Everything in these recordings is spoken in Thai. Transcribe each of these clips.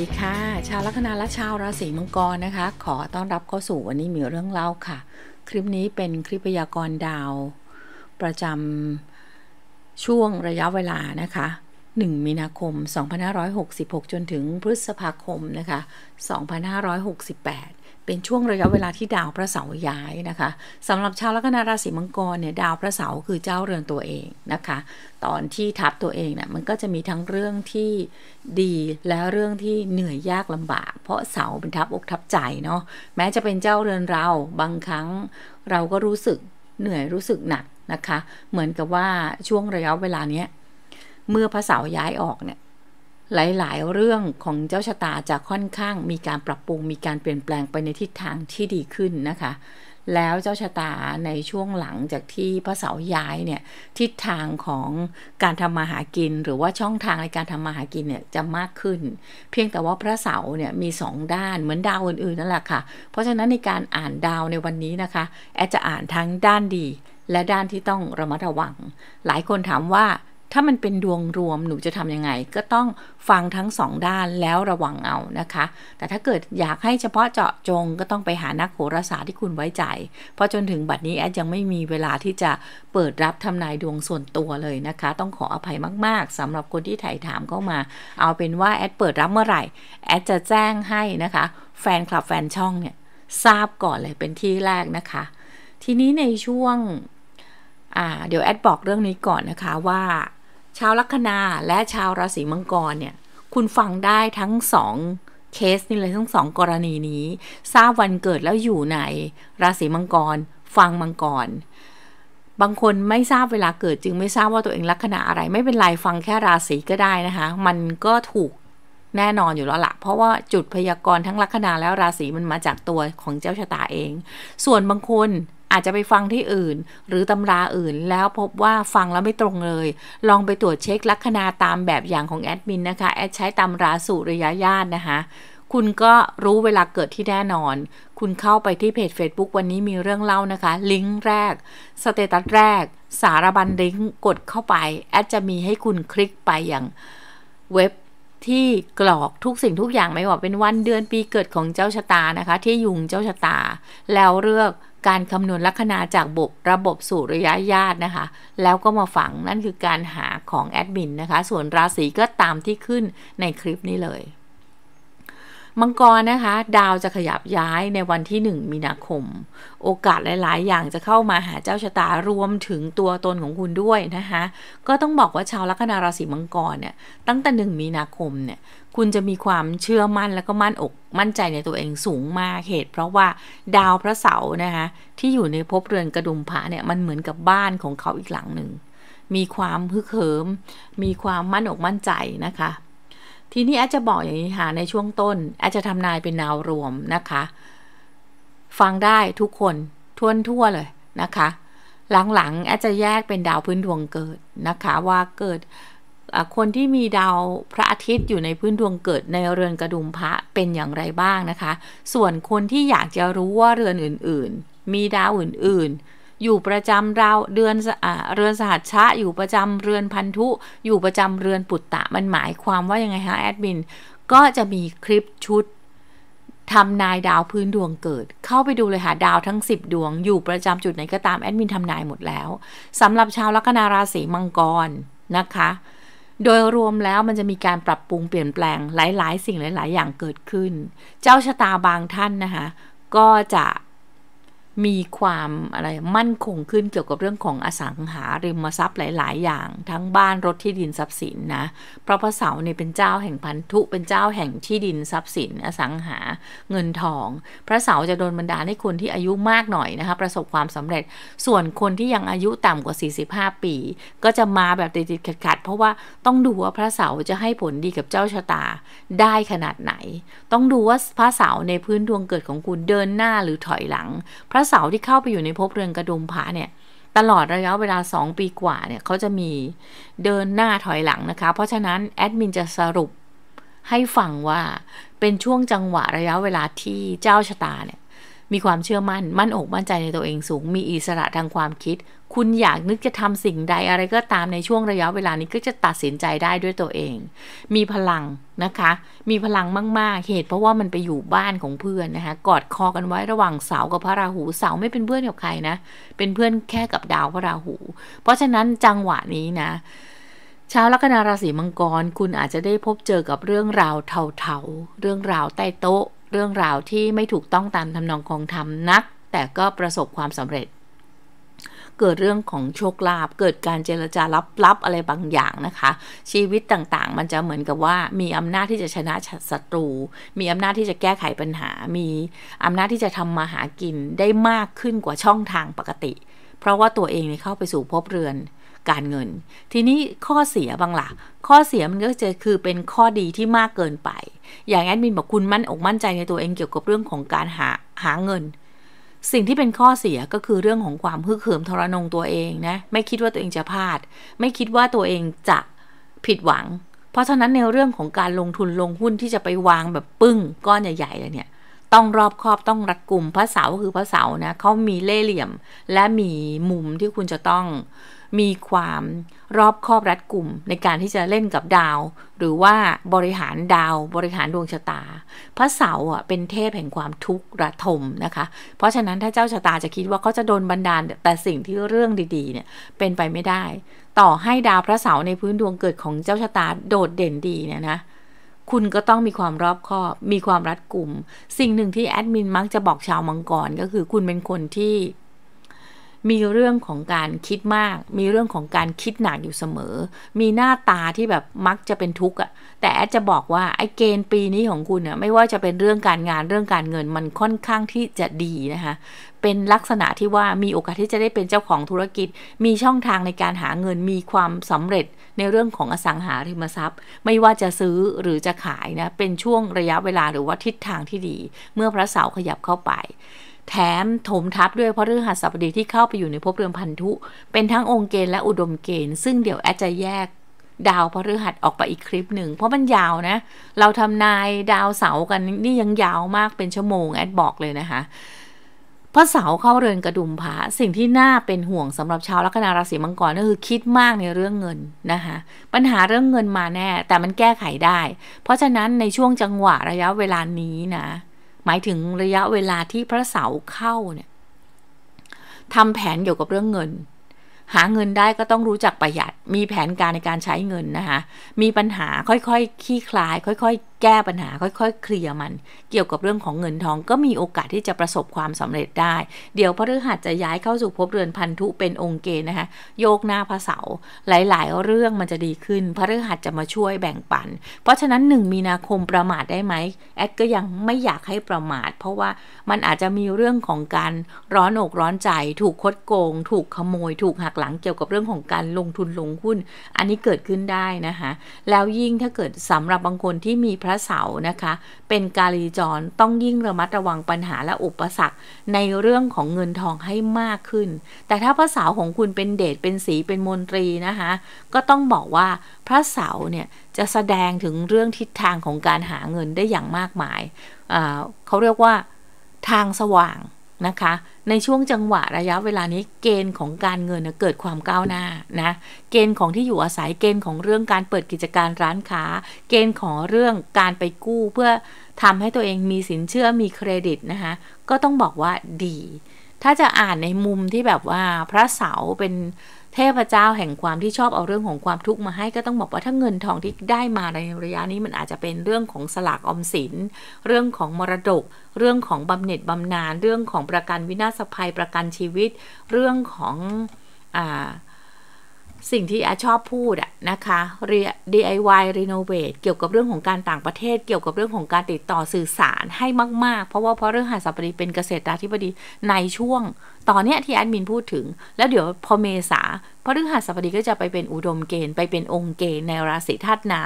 ดีค่ะ ชาวลัคนาและชาวราศีมังกรนะคะ ขอต้อนรับเข้าสู่วันนี้มีเรื่องเล่าค่ะ คลิปนี้เป็นคลิปพยากรณ์ดาว ประจำช่วงระยะเวลานะคะ1มีนาคม 2566 จนถึงพฤษภาคม นะคะ 2568เป็นช่วงระยะเวลาที่ดาวพระเสาร์ย้ายนะคะสำหรับชาวลัคนาราศีมังกรเนี่ยดาวพระเสาร์คือเจ้าเรือนตัวเองนะคะ ตอนที่ทับตัวเองเนะี่ยมันก็จะมีทั้งเรื่องที่ดีและเรื่องที่เหนื่อยยากลำบากเพราะเสาเป็นทับอกทับใจเนาะแม้จะเป็นเจ้าเรือนเราบางครั้งเราก็รู้สึกเหนื่อยรู้สึกหนักนะคะ เหมือนกับว่าช่วงระยะเวลาเนี้ยเมื่อพระเสาย้ายออกเนี่ยหลายๆ เรื่องของเจ้าชะตา จะค่อนข้างมีการปรับปรุงมีการเปลี่ยนแปลงไปในทิศทางที่ดีขึ้นนะคะแล้วเจ้าชะตาในช่วงหลังจากที่พระเสาย้ายเนี่ยทิศทางของการทำมาหากินหรือว่าช่องทางในการทำมาหากินเนี่ยจะมากขึ้น เพียงแต่ว่าพระเสาเนี่ยมีสองด้านเหมือนดาวอื่นๆนั่นแหละค่ะ เพราะฉะนั้นในการอ่านดาวในวันนี้นะคะแอดจะอ่านทั้งด้านดีและด้านที่ต้องระมัดระวัง หลายคนถามว่าถ้ามันเป็นดวงรวมหนูจะทำยังไง ก็ต้องฟังทั้งสองด้านแล้วระวังเอานะคะ แต่ถ้าเกิดอยากให้เฉพาะเจาะจงก็ต้องไปหานักโหราศาสตร์ที่คุณไว้ใจ เพราะจนถึงบัดนี้แอดยังไม่มีเวลาที่จะเปิดรับทำนายดวงส่วนตัวเลยนะคะ ต้องขออภัยมาก ๆสำหรับคนที่ถ่ายถามเข้ามา เอาเป็นว่าแอดเปิดรับเมื่อไหร่ แอดจะแจ้งให้นะคะ แฟนคลับแฟนช่องเนี่ยทราบก่อนเลยเป็นที่แรกนะคะ ทีนี้ในช่วงเดี๋ยวแอดบอกเรื่องนี้ก่อนนะคะว่าชาวลัคนาและชาวราศีมังกรเนี่ยคุณฟังได้ทั้งสองเคสนี่เลยทั้งสองกรณีนี้ทราบวันเกิดแล้วอยู่ไหน ราศีมังกร ฟังมังกร บางคนไม่ทราบเวลาเกิดจึงไม่ทราบว่าตัวเองลัคนาอะไร ไม่เป็นไร ฟังแค่ราศีก็ได้นะคะ มันก็ถูกแน่นอนอยู่แล้วละเพราะว่าจุดพยากรณ์ทั้งลัคนาแล้วราศีมันมาจากตัวของเจ้าชะตาเอง ส่วนบางคนอาจจะไปฟังที่อื่นหรือตำราอื่น แล้วพบว่าฟังแล้วไม่ตรงเลย ลองไปตรวจเช็คลัคนาตามแบบอย่างของแอดมินนะคะ แอดใช้ตำราสุริยญาตินะคะคุณก็รู้เวลาเกิดที่แน่นอน คุณเข้าไปที่เพจ Facebook วันนี้มีเรื่องเล่านะคะ ลิงก์แรก สเตตัสแรกสารบัญลิงก์กดเข้าไป แอดจะมีให้คุณคลิกไปอย่าง เว็บที่กรอกทุกสิ่งทุกอย่าง ไม่ว่าเป็นวันเดือนปีเกิดของเจ้าชะตานะคะ ที่ยุงเจ้าชะตา แล้วเลือกการคำนวณลัคนาจากบกระบบสู่ระยะญาตินะคะแล้วก็มาฝังนั่นคือการหาของแอดมินนะคะ ส่วนราศีก็ตามที่ขึ้นในคลิปนี้เลย มังกรนะคะ ดาวจะขยับย้ายในวันที่ 1 มีนาคม โอกาสหลาย ๆ อย่างจะเข้ามาหาเจ้าชะตารวมถึงตัวตนของคุณด้วยนะคะ ก็ต้องบอกว่าชาวลัคนาราศีมังกรเนี่ยตั้งแต่ 1 มีนาคมเนี่ยคุณจะมีความเชื่อมั่นแล้วก็มั่นอกมั่นใจในตัวเองสูงมากเหตุเพราะว่าดาวพระเสาร์นะคะ ที่อยู่ในภพเรือนกระดุมผาเนี่ย มันเหมือนกับบ้านของเขาอีกหลังหนึ่งมีความฮึกเหิม มีความมั่นอกมั่นใจนะคะ ทีนี้อาจจะบอกอย่างนี้ค่ะในช่วงต้นอาจจะทำนายเป็นนาวรวมนะคะ ฟังได้ทุกคนทั่วทั่วเลยนะคะ หลังๆอาจจะแยกเป็นดาวพื้นดวงเกิดนะคะว่าเกิดคนที่มี ดาวพระอาทิตย์อยู่ในพื้นดวงเกิดในเรือนกระดุมพระเป็นอย่างไรบ้างนะคะ ส่วนคนที่อยากจะรู้ว่าเรือนอื่น ๆ มีดาวอื่น ๆ อยู่ประจำราวเดือนเรือนสหัสชะ อยู่ประจำเรือนพันธุ อยู่ประจำเรือนปุตตะมันหมายความว่ายังไงฮะ แอดมิน ก็จะมีคลิปชุดทำนายดาวพื้นดวงเกิด เข้าไปดูเลยค่ะดาวทั้ง10ดวง อยู่ประจำจุดไหนก็ตามแอดมินทำนายหมดแล้วสำหรับชาวลัคนาราศีมังกรนะคะโดยรวมแล้วมันจะมีการปรับปรุงเปลี่ยนแปลงหลาย ๆ สิ่งหลายๆ อย่างเกิดขึ้น เจ้าชะตาบางท่านนะคะก็จะมีความอะไรมั่นคงขึ้น เกี่ยวกับเรื่องของอสังหาริมทรัพย์หลาย ๆ อย่าง ทั้งบ้านรถที่ดินทรัพย์สินนะเพราะพระเสาเนี่ย เป็นเจ้าแห่งพันธุเป็นเจ้าแห่งที่ดินทรัพย์สิน อสังหาเงินทอง พระเสาจะโดนบันดาลให้ คนที่อายุมากหน่อย นะคะประสบความสำเร็จส่วนคนที่ยังอายุต่ำกว่า 45 ปี ก็จะมาแบบติด ๆ ขัด ๆ เพราะว่าต้องดูว่าพระเสาจะให้ผลดีกับเจ้าชะตาได้ขนาดไหน ต้องดูว่าพระเสาในพื้นดวงเกิดของคุณเดินหน้าหรือถอยหลังพระเสาที่เข้าไปอยู่ในภพเรือนกระดุมผ้าเนี่ย ตลอดระยะเวลา 2 ปีกว่าเนี่ยเขาจะมีเดินหน้าถอยหลังนะคะ เพราะฉะนั้น แอดมินจะสรุปให้ฟังว่าเป็นช่วงจังหวะระยะเวลาที่เจ้าชะตาเนี่ยมีความเชื่อมั่น มั่นอก มั่นใจในตัวเองสูง มีอิสระทางความคิด คุณอยากนึกจะทำสิ่งใดอะไรก็ตามในช่วงระยะเวลานี้ ก็จะตัดสินใจได้ด้วยตัวเอง มีพลังนะคะ มีพลังมาก ๆ เหตุ เพราะว่ามันไปอยู่บ้านของเพื่อนนะคะ กอดคอกันไว้ระหว่างเสากับพระราหูเสาไม่เป็นเพื่อนกับใครนะ เป็นเพื่อนแค่กับดาวพระราหู เพราะฉะนั้นจังหวะนี้นะชาวลัคนาราศีมังกรคุณอาจจะได้พบเจอกับเรื่องราวเทาๆเรื่องราวใต้โต๊ะเรื่องราวที่ไม่ถูกต้องตามทำนองคองธรรมนัก แต่ก็ประสบความสำเร็จ เกิดเรื่องของโชคลาภเกิดการเจรจาลับๆอะไรบางอย่างนะคะ ชีวิตต่างๆ มันจะเหมือนกับว่า มีอำนาจที่จะชนะศัตรู มีอำนาจที่จะแก้ไขปัญหา มีอำนาจที่จะทำมาหากินได้มากขึ้นกว่าช่องทางปกติ เพราะว่าตัวเองเข้าไปสู่ภพเรือนการ เงิน ทีนี้ข้อเสียบางละ่ะข้อเสียมันก็จะคือเป็นข้อดีที่มากเกินไป อย่างแอดมินบอกคุณมั่นอกมั่นใจในตัวเองเกี่ยวกับเรื่องของการหาหาเงิน สิ่งที่เป็นข้อเสียก็คือเรื่องของความฮึกเหิมทรนงตัวเองนะไม่คิดว่าตัวเองจะพลาด ไม่คิดว่าตัวเองจะผิดหวัง เพราะฉะนั้นในเรื่องของการลงทุนลงหุ้นที่จะไปวางแบบปึ้งก้อนใหญ่ๆเลยเนี่ย ต้องรอบคอบต้องรัดกลุ่มพระเสาคือพระเสานะเขามีเล่เหลี่ยมและมีมุมที่คุณจะต้องมีความรอบคอบรัดกลุ่มในการที่จะเล่นกับดาว หรือว่าบริหารดาวบริหารดวงชะตา พระเสาร์อ่ะเป็นเทพแห่งความทุกข์ระทมนะคะ เพราะฉะนั้นถ้าเจ้าชะตาจะคิดว่าเขาจะโดนบันดาลแต่สิ่งที่เรื่องดี ๆเนี่ยเป็นไปไม่ได้ ต่อให้ดาวพระเสาร์ในพื้นดวงเกิดของเจ้าชะตาโดดเด่นดีเนี่ยนะ คุณก็ต้องมีความรอบคอบมีความรัดกลุ่มสิ่งหนึ่งที่แอดมินมักจะบอกชาวมังกรก็คือคุณเป็นคนที่มีเรื่องของการคิดมาก มีเรื่องของการคิดหนักอยู่เสมอ มีหน้าตาที่แบบมักจะเป็นทุกข์อะแต่แอดจะบอกว่าไอ้เกณฑ์ปีนี้ของคุณเนี่ย ไม่ว่าจะเป็นเรื่องการงานเรื่องการเงินมันค่อนข้างที่จะดีนะคะ เป็นลักษณะที่ว่ามีโอกาสที่จะได้เป็นเจ้าของธุรกิจ มีช่องทางในการหาเงิน มีความสำเร็จในเรื่องของอสังหาริมทรัพย์ ไม่ว่าจะซื้อหรือจะขายนะ เป็นช่วงระยะเวลาหรือว่าทิศทางที่ดี เมื่อพระเสาร์ขยับเข้าไปแถมถมทับ ด้วยพระฤหัสบดี ที่ เข้า ไปอยู่ในภพเรือนพันธุ เป็นทั้ง องค์เกณฑ์และอุดมเกณฑ์ซึ่งเดี๋ยวแอดจะแยกดาวพฤหัสออกไปอีก คลิปหนึ่ง เพราะ มัน ยาว นะ เราทำนายดาวเสากันนี่ยังยาวมากเป็นชั่วโมง แอด บอกเลยนะคะพระเสาเข้าเรือนกระดุมผาสิ่งที่น่าเป็นห่วงสำหรับชาวลัคนาราศีมังกรก็คือคิดมากในเรื่องเงินนะคะปัญหาเรื่องเงินมาแน่ แต่มันแก้ไขได้ เพราะฉะนั้นในช่วงจังหวะระยะเวลานี้นะหมายถึงระยะเวลาที่พระเสาเข้าเนี่ยทำแผนเกี่ยวกับเรื่องเงิน หาเงินได้ก็ต้องรู้จักประหยัดมีแผนการในการใช้เงินนะคะ มีปัญหาค่อยๆคคลี่คลายค่อยๆแก้ปัญหาค่อย ๆ เคลียร์มัน เกี่ยวกับเรื่องของเงินทองก็มีโอกาสที่จะประสบความสำเร็จได้ เดี๋ยวพฤหัสจะย้ายเข้าสู่ภพเรือนพันธุเป็นองค์เกณฑ์นะคะโยกหน้าพระเสาหลายๆ เรื่องมันจะดีขึ้นพฤหัสจะมาช่วยแบ่งปันเพราะฉะนั้นหนึ่งมีนาคมประมาทได้ไหมแอดก็ยังไม่อยากให้ประมาท เพราะว่ามันอาจจะมีเรื่องของการร้อนอกร้อนใจ ถูกคดโกง ถูกขโมย ถูกหักหลังเกี่ยวกับเรื่องของการลงทุนลงหุ้น อันนี้เกิดขึ้นได้นะคะแล้วยิ่งถ้าเกิดสำหรับบางคนที่มีพระเสานะคะ เป็น กาลีจรต้องยิ่งระมัดระวังปัญหาและอุปสรรคในเรื่องของเงินทองให้มากขึ้น แต่ถ้าพระเสาของคุณเป็นเดชเป็นสีเป็นมนตรีนะคะ ก็ต้องบอกว่าพระเสาเนี่ยจะแสดงถึงเรื่องทิศทางของการหาเงินได้อย่างมากมายเขาเรียกว่าทางสว่างนะคะ ในช่วงจังหวะระยะเวลานี้เกณฑ์ของการเงินเกิดความก้าวหน้านะเกณฑ์ของที่อยู่อาศัยเกณฑ์ของเรื่องการเปิดกิจการร้านค้า เกณฑ์ของเรื่องการไปกู้ เพื่อทำให้ตัวเองมีสินเชื่อมีเครดิตนะคะก็ต้องบอกว่าดี ถ้าจะอ่านในมุมที่แบบว่าพระเสาเป็นเทพเจ้าแห่งความที่ชอบเอาเรื่องของความทุกข์มาให้ก็ต้องบอกว่าถ้าเงินทองที่ได้มาในระยะนี้มันอาจจะเป็นเรื่องของสลากอมสินเรื่องของมรดก เรื่องของบำเหน็จบำนาญเรื่องของประกันวินาศภัยประกันชีวิต เรื่องของอ่าสิ่งที่อาชอบพูดอะนะคะ DIY renovate เกี่ยวกับเรื่องของการต่างประเทศ เกี่ยวกับเรื่องของการติดต่อสื่อสารให้มากๆ เพราะว่าเพราะเรื่องหาสัปดีเป็นเกษตราธิบดีในช่วง ตอนนี้ที่แอดมินพูดถึงแล้วเดี๋ยวพอเมษาเพราะเรื่องหาสัปดีก็จะไปเป็นอุดมเกณฑ์ไปเป็นองค์เกณฑ์ในราศีธาตุน้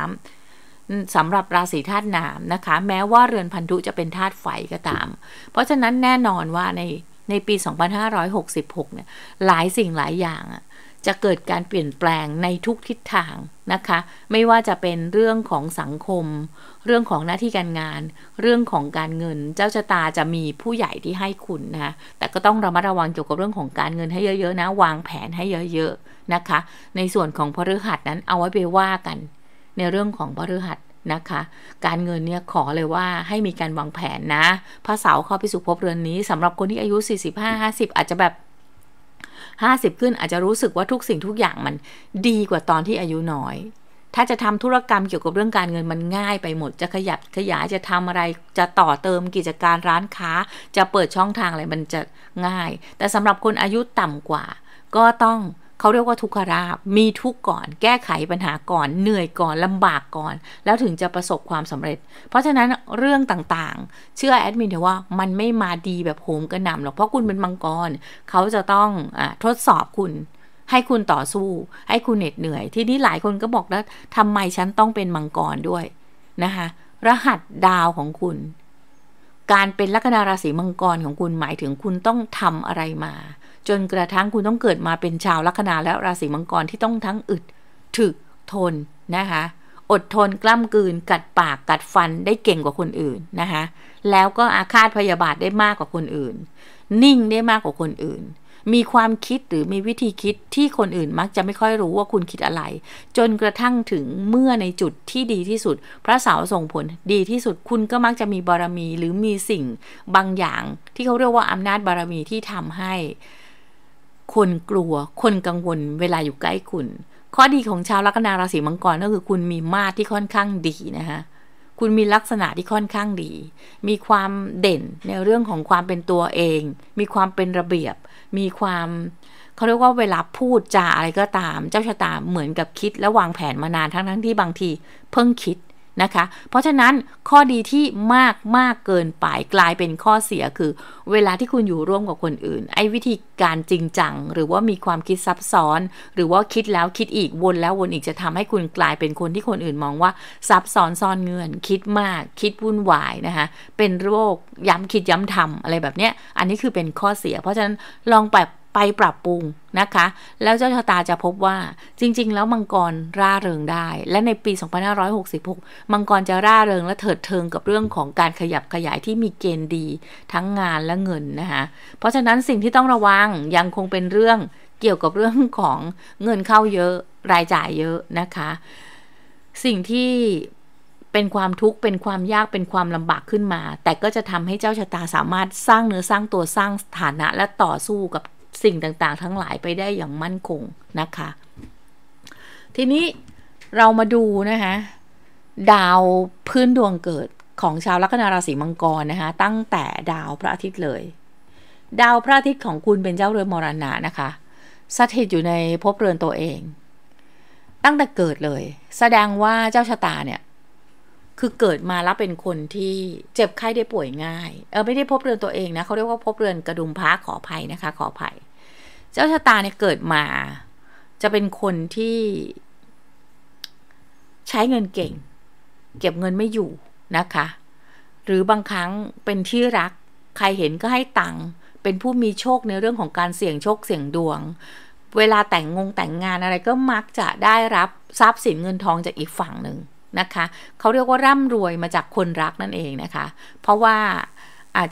ำสำหรับราศีธาตุน้ำนะคะแม้ว่าเรือนพันธุจะเป็นธาตุไฟก็ตาม เพราะฉะนั้นแน่นอนว่าในในปี2566เนี่ยหลายสิ่งหลายอย่างอะจะเกิดการเปลี่ยนแปลงในทุกทิศทางนะคะ ไม่ว่าจะเป็นเรื่องของสังคม เรื่องของหน้าที่การงาน เรื่องของการเงินเจ้าชะตาจะมีผู้ใหญ่ที่ให้คุณนะแต่ก็ต้องระมัดระวังเกี่ยวกับเรื่องของการเงินให้เยอะๆ นะ วางแผนให้เยอะๆนะคะ ในส่วนของพฤหัสนั้นเอาไว้ไปว่ากัน ในเรื่องของพฤหัสนะคะ การเงินเนี่ยขอเลยว่าให้มีการวางแผนนะพระเสาเข้าไปสู่ภพเรือนนี้ สำหรับคนที่อายุ45-50 อาจจะแบบ50ขึ้นอาจจะรู้สึกว่าทุกสิ่งทุกอย่างมันดีกว่าตอนที่อายุน้อย ถ้าจะทำธุรกรรมเกี่ยวกับเรื่องการเงินมันง่ายไปหมด จะขยับขยายจะทำอะไรจะต่อเติมกิจการร้านค้าจะเปิดช่องทางอะไรมันจะง่าย แต่สำหรับคนอายุต่ำกว่าก็ต้องเขาเรียกว่าทุกขราบ มีทุกก่อน แก้ไขปัญหาก่อน เหนื่อยก่อนลำบากก่อน แล้วถึงจะประสบความสำเร็จ เพราะฉะนั้นเรื่องต่างๆ เชื่อแอดมินเถอะว่ามันไม่มาดีแบบโหมกระหน่ำหรอก เพราะคุณเป็นมังกร เขาจะต้องอทดสอบคุณ ให้คุณต่อสู้ ให้คุณเหน็ดเหนื่อย ที่นี้หลายคนก็บอกแล้วทำไมฉันต้องเป็นมังกรด้วยนะคะ รหัสดาวของคุณ การเป็นลัคนาราศีมังกรของคุณหมายถึงคุณต้องทำอะไรมาจนกระทั่งคุณต้องเกิดมาเป็นชาวลัคนาและราศีมังกรที่ต้องทั้ง อึดถึกทนนะคะอดทนกล้ำกืน กัดปากกัดฟันได้เก่งกว่าคนอื่นนะคะแล้วก็อาฆาตพยาบาทได้มากกว่าคนอื่น นิ่งได้มากกว่าคนอื่น มีความคิดหรือมีวิธีคิดที่คนอื่นมักจะไม่ค่อยรู้ว่าคุณคิดอะไร จนกระทั่งถึงเมื่อในจุดที่ดีที่สุด พระเสาส่งผลดีที่สุดคุณก็มักจะมีบารมีหรือมีสิ่งบางอย่างที่เขาเรียกว่าอำนาจบารมีที่ทำให้คนกลัวคนกังวลเวลาอยู่ใกล้คุณ ข้อดีของชาวลัคนาราศีมังกรก็คือคุณมีมาสที่ค่อนข้างดีนะคะคุณมีลักษณะที่ค่อนข้างดี มีความเด่นในเรื่องของความเป็นตัวเอง มีความเป็นระเบียบ มีความ เขาเรียกว่าเวลาพูดจาอะไรก็ตามเจ้าชะตาเหมือนกับคิดและวางแผนมานานทั้งทั้งที่บางทีเพิ่งคิดนะคะ เพราะฉะนั้นข้อดีที่มาก มาก เกินไปกลายเป็นข้อเสียคือเวลาที่คุณอยู่ร่วมกับคนอื่น ไอ้วิธีการจริงจังหรือว่ามีความคิดซับซ้อน หรือว่าคิดแล้วคิดอีกวนแล้ววนอีกจะทำให้คุณกลายเป็นคนที่คนอื่นมองว่าซับซ้อนซ่อนเงื่อนคิดมากคิดวุ่นวายนะคะเป็นโรคย้ำคิดย้ำทำอะไรแบบเนี้ยอันนี้คือเป็นข้อเสีย เพราะฉะนั้นลองแบบไปปรับ ปรุง นะคะ แล้วเจ้าชะตาจะพบว่าจริง ๆ แล้วมังกรร่าเริงได้ และในปี 2566มังกรจะร่าเริงและเถิดเทิงกับเรื่องของการขยับขยายที่มีเกณฑ์ดีทั้งงานและเงินนะคะ เพราะฉะนั้นสิ่งที่ต้องระวังยังคงเป็นเรื่องเกี่ยวกับเรื่องของเงินเข้าเยอะรายจ่ายเยอะนะคะ สิ่งที่เป็นความทุกข์เป็นความยากเป็นความลำบากขึ้นมา แต่ก็จะทำให้เจ้าชะตาสามารถสร้างเนื้อสร้างตัวสร้างฐานะและต่อสู้กับสิ่งต่างๆทั้งหลายไปได้อย่างมั่นคงนะคะ ทีนี้เรามาดูนะคะดาวพื้นดวงเกิดของชาวลัคนาราศีมังกรนะคะตั้งแต่ดาวพระอาทิตย์เลย ดาวพระอาทิตย์ของคุณเป็นเจ้าเรือนมรณะนะคะสถิตอยู่ในภพเรือนตัวเอง ตั้งแต่เกิดเลย แสดงว่าเจ้าชะตาเนี่ยคือเกิดมาแล้วเป็นคนที่เจ็บไข้ได้ป่วยง่าย เออไม่ได้พบเรือนตัวเองนะเขาเรียกว่าพบเรือนกระดุมพระขออภัยนะคะขออภัย เจ้าชะตาเนี่ยเกิดมาจะเป็นคนที่ใช้เงินเก่ง เก็บเงินไม่อยู่นะคะหรือบางครั้งเป็นที่รักใครเห็นก็ให้ตังค์เป็นผู้มีโชคในเรื่องของการเสี่ยงโชคเสี่ยงดวง เวลาแต่งงงแต่งงานอะไรก็มักจะได้รับทรัพย์สินเงินทองจากอีกฝั่งหนึ่งนะคะเขาเรียกว่าร่ำรวยมาจากคนรักนั่นเองนะคะเพราะว่า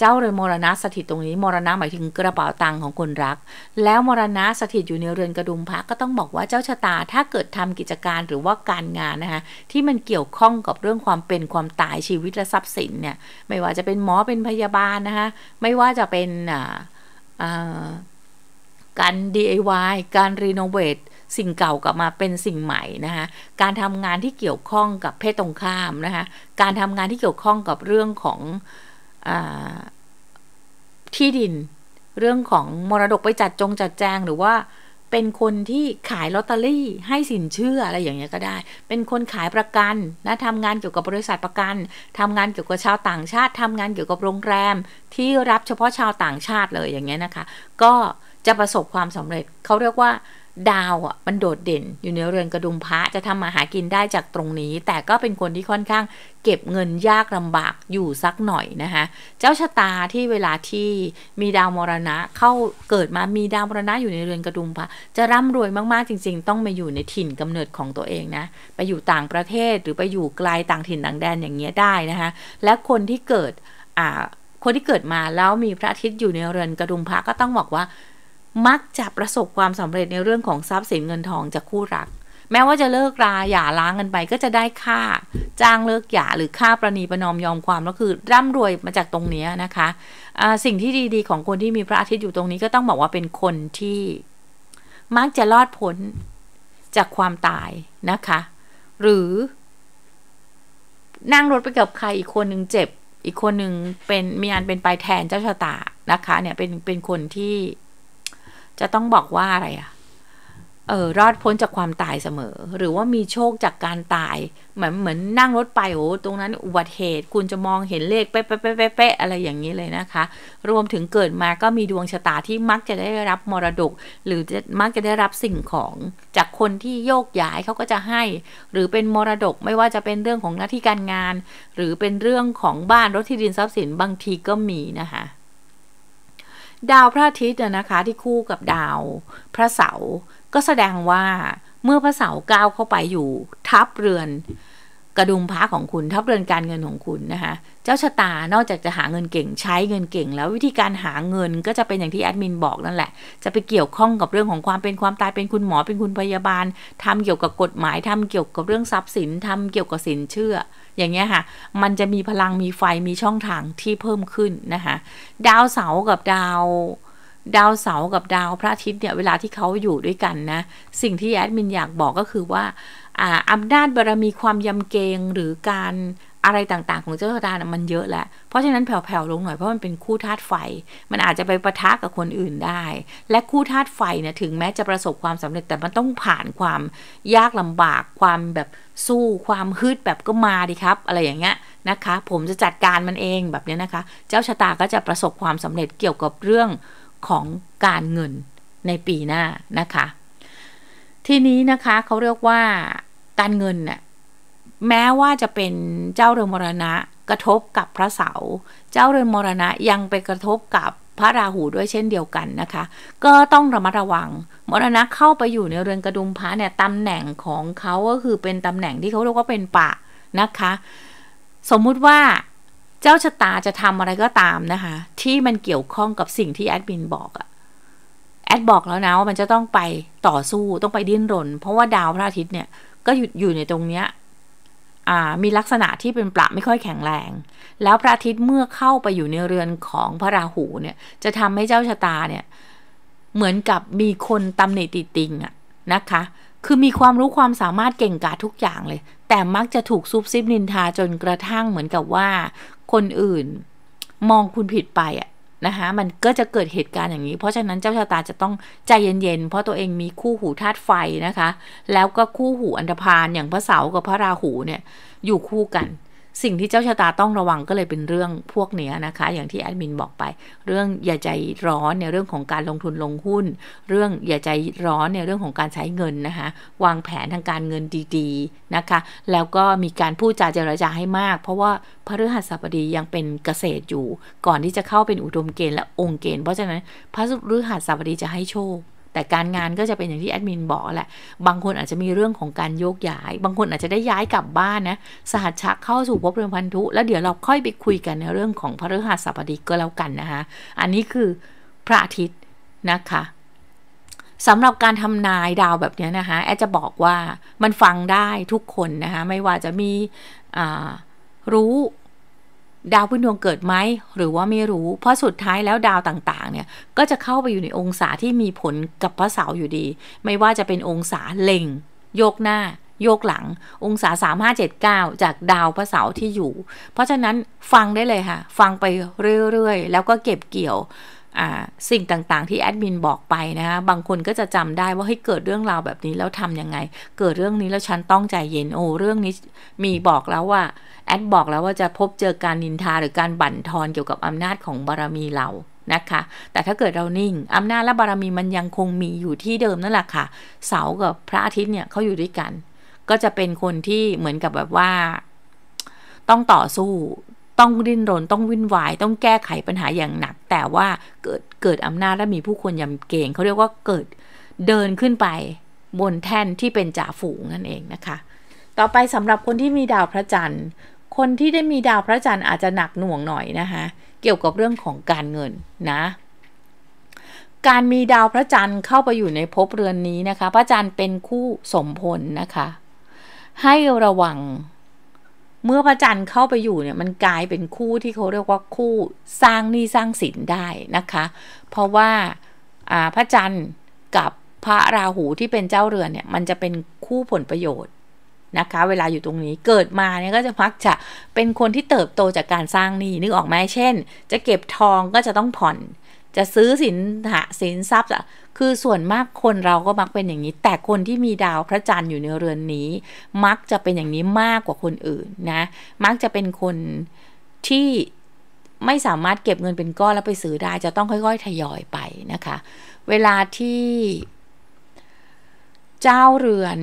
เจ้าเรือนมรณะสถิตตรงนี้ มรณะหมายถึงกระเป๋าตังค์ของคนรัก แล้วมรณะสถิตอยู่ในเรือนกระดุมพระก็ต้องบอกว่าเจ้า ชะตาถ้าเกิดทำกิจการหรือว่าการงานนะคะที่มันเกี่ยวข้องกับเรื่องความเป็นความ ตายชีวิตและทรัพย์สินเนี่ยไม่ว่าจะเป็นหมอเป็นพยาบาลนะคะไม่ว่าจะเป็นการ DIY การรีโนเวทสิ่งเก่ากลับมาเป็นสิ่งใหม่นะคะการทำงานที่เกี่ยวข้องกับเพศตรงข้ามนะคะการทำงานที่เกี่ยวข้องกับเรื่องของอที่ดิน เรื่องของมรดกไปจัดจงจัดแจงหรือว่าเป็นคนที่ขายลอตเตอรี่ให้สินเชื่ออะไรอย่างเงี้ยก็ได้ เป็นคนขายประกันนะทำงานเกี่ยวกับบริษัทประกัน ทำงานเกี่ยวกับชาวต่างชาติ ทำงานเกี่ยวกับโรงแรมที่รับเฉพาะชาวต่างชาติเลยอย่างเงี้ยนะคะ ก็จะประสบความสำเร็จเขาเรียกว่าดาวอ่ะมันโดดเด่นอยู่ในเรือนกระดุมพระจะทำมาหากินได้จากตรงนี้ แต่ก็เป็นคนที่ค่อนข้าง เก็บเงินยากลำบากอยู่สักหน่อยนะคะเจ้าชะตาที่เวลาที่มีดาวมรณะเข้าเกิดมามีดาวมรณะอยู่ในเรือนกระดุมพระ จะร่ำรวยมากๆจริง ๆ ต้องมาอยู่ในถิ่นกำเนิดของตัวเองนะไปอยู่ต่างประเทศหรือไปอยู่ไกลต่างถิ่นต่างแดนอย่างเงี้ยได้นะคะและคนที่เกิดอ่าคนที่เกิดมาแล้วมีพระอาทิตย์อยู่ในเรือนกระดุมพระก็ต้องบอกว่ามักจะประสบความสำเร็จในเรื่องของทรัพย์สินเงินทองจากคู่รัก แม้ว่าจะเลิกราหย่าร้างกันไปก็จะได้ค่าจ้างเลิกหย่าหรือค่าประนีประนอมยอมความก็คือร่ำรวยมาจากตรงนี้นะคะะสิ่งที่ดีๆ ของคนที่มีพระอาทิตย์อยู่ตรงนี้ก็ต้องบอกว่าเป็นคนที่มักจะรอดพ้นจากความตายนะคะ หรือ นั่งรถไปกับ ใครอีกคนหนึ่งเจ็บ อีกคนหนึ่งเป็นมีอันเป็นไปแทนเจ้าชะตานะคะ เนี่ย เป็น เป็นคนที่จะต้องบอกว่าอะไรอะเออรอดพ้นจากความตายเสมอ หรือว่ามีโชคจากการตาย เหมือนเหมือนนั่งรถไปโอ้ตรงนั้นอุบัติเหตุ คุณจะมองเห็นเลขเป๊ะเป๊ะเป๊ะเป๊ะอะไรอย่างนี้เลยนะคะ รวมถึงเกิดมาก็มีดวงชะตาที่มักจะได้รับมรดก หรือมักจะได้รับสิ่งของจากคนที่โยกย้ายเขาก็จะให้ หรือเป็นมรดกไม่ว่าจะเป็นเรื่องของหน้าที่การงาน หรือเป็นเรื่องของบ้านรถที่ดินทรัพย์สินบางทีก็มีนะคะดาวพระอาทิตย์นะคะ ที่คู่กับดาวพระเสาร์ก็แสดงว่าเมื่อพระเสาร์ก้าวเข้าไปอยู่ทับเรือนกระดุมพระของคุณทับเรือนการเงินของคุณนะคะเจ้าชะตา นอกจากจะหาเงินเก่งใช้เงินเก่งแล้ววิธีการหาเงินก็จะเป็นอย่างที่แอดมินบอกนั่นแหละ จะไปเกี่ยวข้องกับเรื่องของความเป็นความตายเป็นคุณหมอเป็นคุณพยาบาล ทำเกี่ยวกับกฎหมายทำเกี่ยวกับเรื่องทรัพย์สินทำเกี่ยวกับสินเชื่ออย่างเงี้ยค่ะมันจะมีพลังมีไฟมีช่องทางที่เพิ่มขึ้นนะคะดาวเสาร์กับดาว ดาวเสาร์กับดาวพระอาทิตย์เนี่ยเวลาที่เขาอยู่ด้วยกันนะสิ่งที่แอดมินอยากบอกก็คือว่าอำนาจบารมีความยำเกรงหรือการอะไรต่างๆของเจ้าชะตานะมันเยอะแล้วเพราะฉะนั้นแผ่วๆลงหน่อยเพราะมันเป็นคู่ธาตุไฟ มันอาจจะไปประทะกับคนอื่นได้ และคู่ธาตุไฟเนี่ยถึงแม้จะประสบความสำเร็จแต่มันต้องผ่านความยากลำบาก ความแบบสู้ ความฮึดแบบก็มาดิครับ อะไรอย่างเงี้ยนะคะ ผมจะจัดการมันเองแบบนี้นะคะ เจ้าชะตาก็จะประสบความสำเร็จเกี่ยวกับเรื่องของการเงินในปีหน้านะคะทีนี้นะคะเขาเรียกว่าการเงินน่ยแม้ว่าจะเป็นเจ้าเรือนมรณะ กระทบกับพระเสาเจ้าเรือนมรณะยังไปกระทบกับพระราหูด้วยเช่นเดียวกันนะคะก็ต้องระมัดระวังมรณะเข้าไปอยู่ในเรือนกระดุมพระเนี่ยตำแหน่งของเขาก็คือเป็นตำแหน่งที่เขาเรียกว่าเป็นปะนะคะสมมุติว่าเจ้าชะตาจะทำอะไรก็ตามนะคะที่มันเกี่ยวข้องกับสิ่งที่แอดมินบอกอะแอดบอกแล้วนะว่ามันจะต้องไปต่อสู้ต้องไปดิ้นรน เพราะว่าดาวพระอาทิตย์เนี่ยก็หยุดอยู่ในตรงเนี้ยมีลักษณะที่เป็นปลาไม่ค่อยแข็งแรง แล้วพระอาทิตย์เมื่อเข้าไปอยู่ในเรือนของพระราหู เนี่ยจะทำให้เจ้าชะตาเนี่ยเหมือนกับมีคน ตำหนิติติงอะนะคะ คือมีความรู้ความสามารถเก่งกาจทุกอย่างเลย แต่มักจะถูกซุบซิบนินทาจนกระทั่งเหมือนกับว่าคนอื่นมองคุณผิดไปอะนะคะมันก็จะเกิดเหตุการณ์อย่างนี้ เพราะฉะนั้นเจ้าชะตาจะต้องใจเย็นๆ เพราะตัวเองมีคู่หูธาตุไฟนะคะ แล้วก็คู่หูอันธพาลอย่างพระเสาร์กับพระราหูเนี่ย อยู่คู่กันสิ่งที่เจ้าชะตาต้องระวังก็เลยเป็นเรื่องพวกเนี้นะคะ อย่างที่แอดมินบอกไป เรื่องอย่าใจร้อนในเรื่องของการลงทุนลงหุ้น เรื่องอย่าใจร้อนในเรื่องของการใช้เงินนะคะ วางแผนทางการเงินดีๆนะคะ แล้วก็มีการพูดจาเจรจาให้มากเพราะว่าพระฤหัสบดียังเป็นเกษตรอยู่ก่อนที่จะเข้าเป็นอุดมเกณฑ์และองค์เกณฑ์เพราะฉะนั้น พระฤหัสบดีจะให้โชคแต่การงานก็จะเป็นอย่างที่แอดมินบอก แหละ บางคนอาจจะมีเรื่องของการโยกย้าย บางคนอาจจะได้ย้ายกลับบ้านนะสหัสชักเข้าสู่ภพเรือนพันธุ แล้วเดี๋ยวเราค่อยไปคุยกัน ในเรื่องของพระฤหัสบดีก็แล้วกันนะคะอันนี้คือพระอาทิตย์นะคะ สำหรับการทำนายดาวแบบนี้นะคะแอดจะบอกว่ามันฟังได้ทุกคนนะคะไม่ว่าจะมีรู้ดาวพื้นดวงเกิดไหมหรือว่าไม่รู้ เพราะสุดท้ายแล้วดาวต่างๆเนี่ย ก็จะเข้าไปอยู่ในองศาที่มีผลกับพระเสาร์อยู่ดี ไม่ว่าจะเป็นองศาเล็งโยกหน้า โยกหลัง องศา 3579 จากดาวพระเสาร์ที่อยู่ เพราะฉะนั้นฟังได้เลยค่ะ ฟังไปเรื่อยๆ แล้วก็เก็บเกี่ยวสิ่งต่างๆที่แอดมินบอกไป นะคะ บางคนก็จะจำได้ว่าให้เกิดเรื่องราวแบบนี้แล้วทํำยังไง เกิดเรื่องนี้ แล้วฉันต้องใจเย็น โอ้เรื่องนี้มีบอกแล้วว่าแอดบอกแล้วว่าจะพบเจอการนินทาหรือการบั่น ทอนเกี่ยวกับอำนาจของบารมีเรานะคะ แต่ถ้าเกิดเรานิ่งอำนาจและบารมีมันยังคงมีอยู่ที่เดิมนั่นแหละค่ะ เสากับพระอาทิตย์เนี่ยเขาอยู่ด้วยกัน ก็จะเป็นคนที่เหมือนกับแบบว่า ต้องต่อสู้ต้องดิ้นรนต้องวิ่นวายต้องแก้ไขปัญหาอย่างหนัก แต่ว่าเกิดเกิดอำนาจและมีผู้คนยำเกรงเขาเรียกว่าเกิดเดินขึ้นไป บนแท่นที่เป็นจ่าฝูงนั่นเองนะคะต่อไปสำหรับคนที่มีดาวพระจันทร์ คนที่ได้มีดาวพระจันทร์อาจจะหนักหน่วงหน่อยนะคะเกี่ยวกับเรื่องของการเงินนะการมีดาวพระจันทร์เข้าไปอยู่ในภพเรือนนี้นะคะพระจันทร์เป็นคู่สมพลนะคะ ให้ระวังเมื่อพระจันทร์เข้าไปอยู่เนี่ยมันกลายเป็นคู่ที่เขาเรียกว่าคู่สร้างหนี้สร้างสินได้นะคะ เพราะว่าพระจันทร์กับพระราหูที่เป็นเจ้าเรือนเนี่ยมันจะเป็นคู่ผลประโยชน์นะคะเวลาอยู่ตรงนี้เกิดมาเนี่ยก็จะพักจะเป็นคนที่เติบโตจากการสร้างหนี้นึกออกไหมเช่นจะเก็บทองก็จะต้องผ่อนจะซื้อสินหาสินทรัพย์คือส่วนมากคนเราก็มักเป็นอย่างนี้แต่คนที่มีดาวพระจันทร์อยู่ในเรือนนี้ มักจะเป็นอย่างนี้มากกว่าคนอื่นนะมักจะเป็นคนที่ไม่สามารถเก็บเงินเป็นก้อนแล้วไปซื้อได้จะต้องค่อยๆทยอยไปนะคะ เวลาที่เจ้าเรือน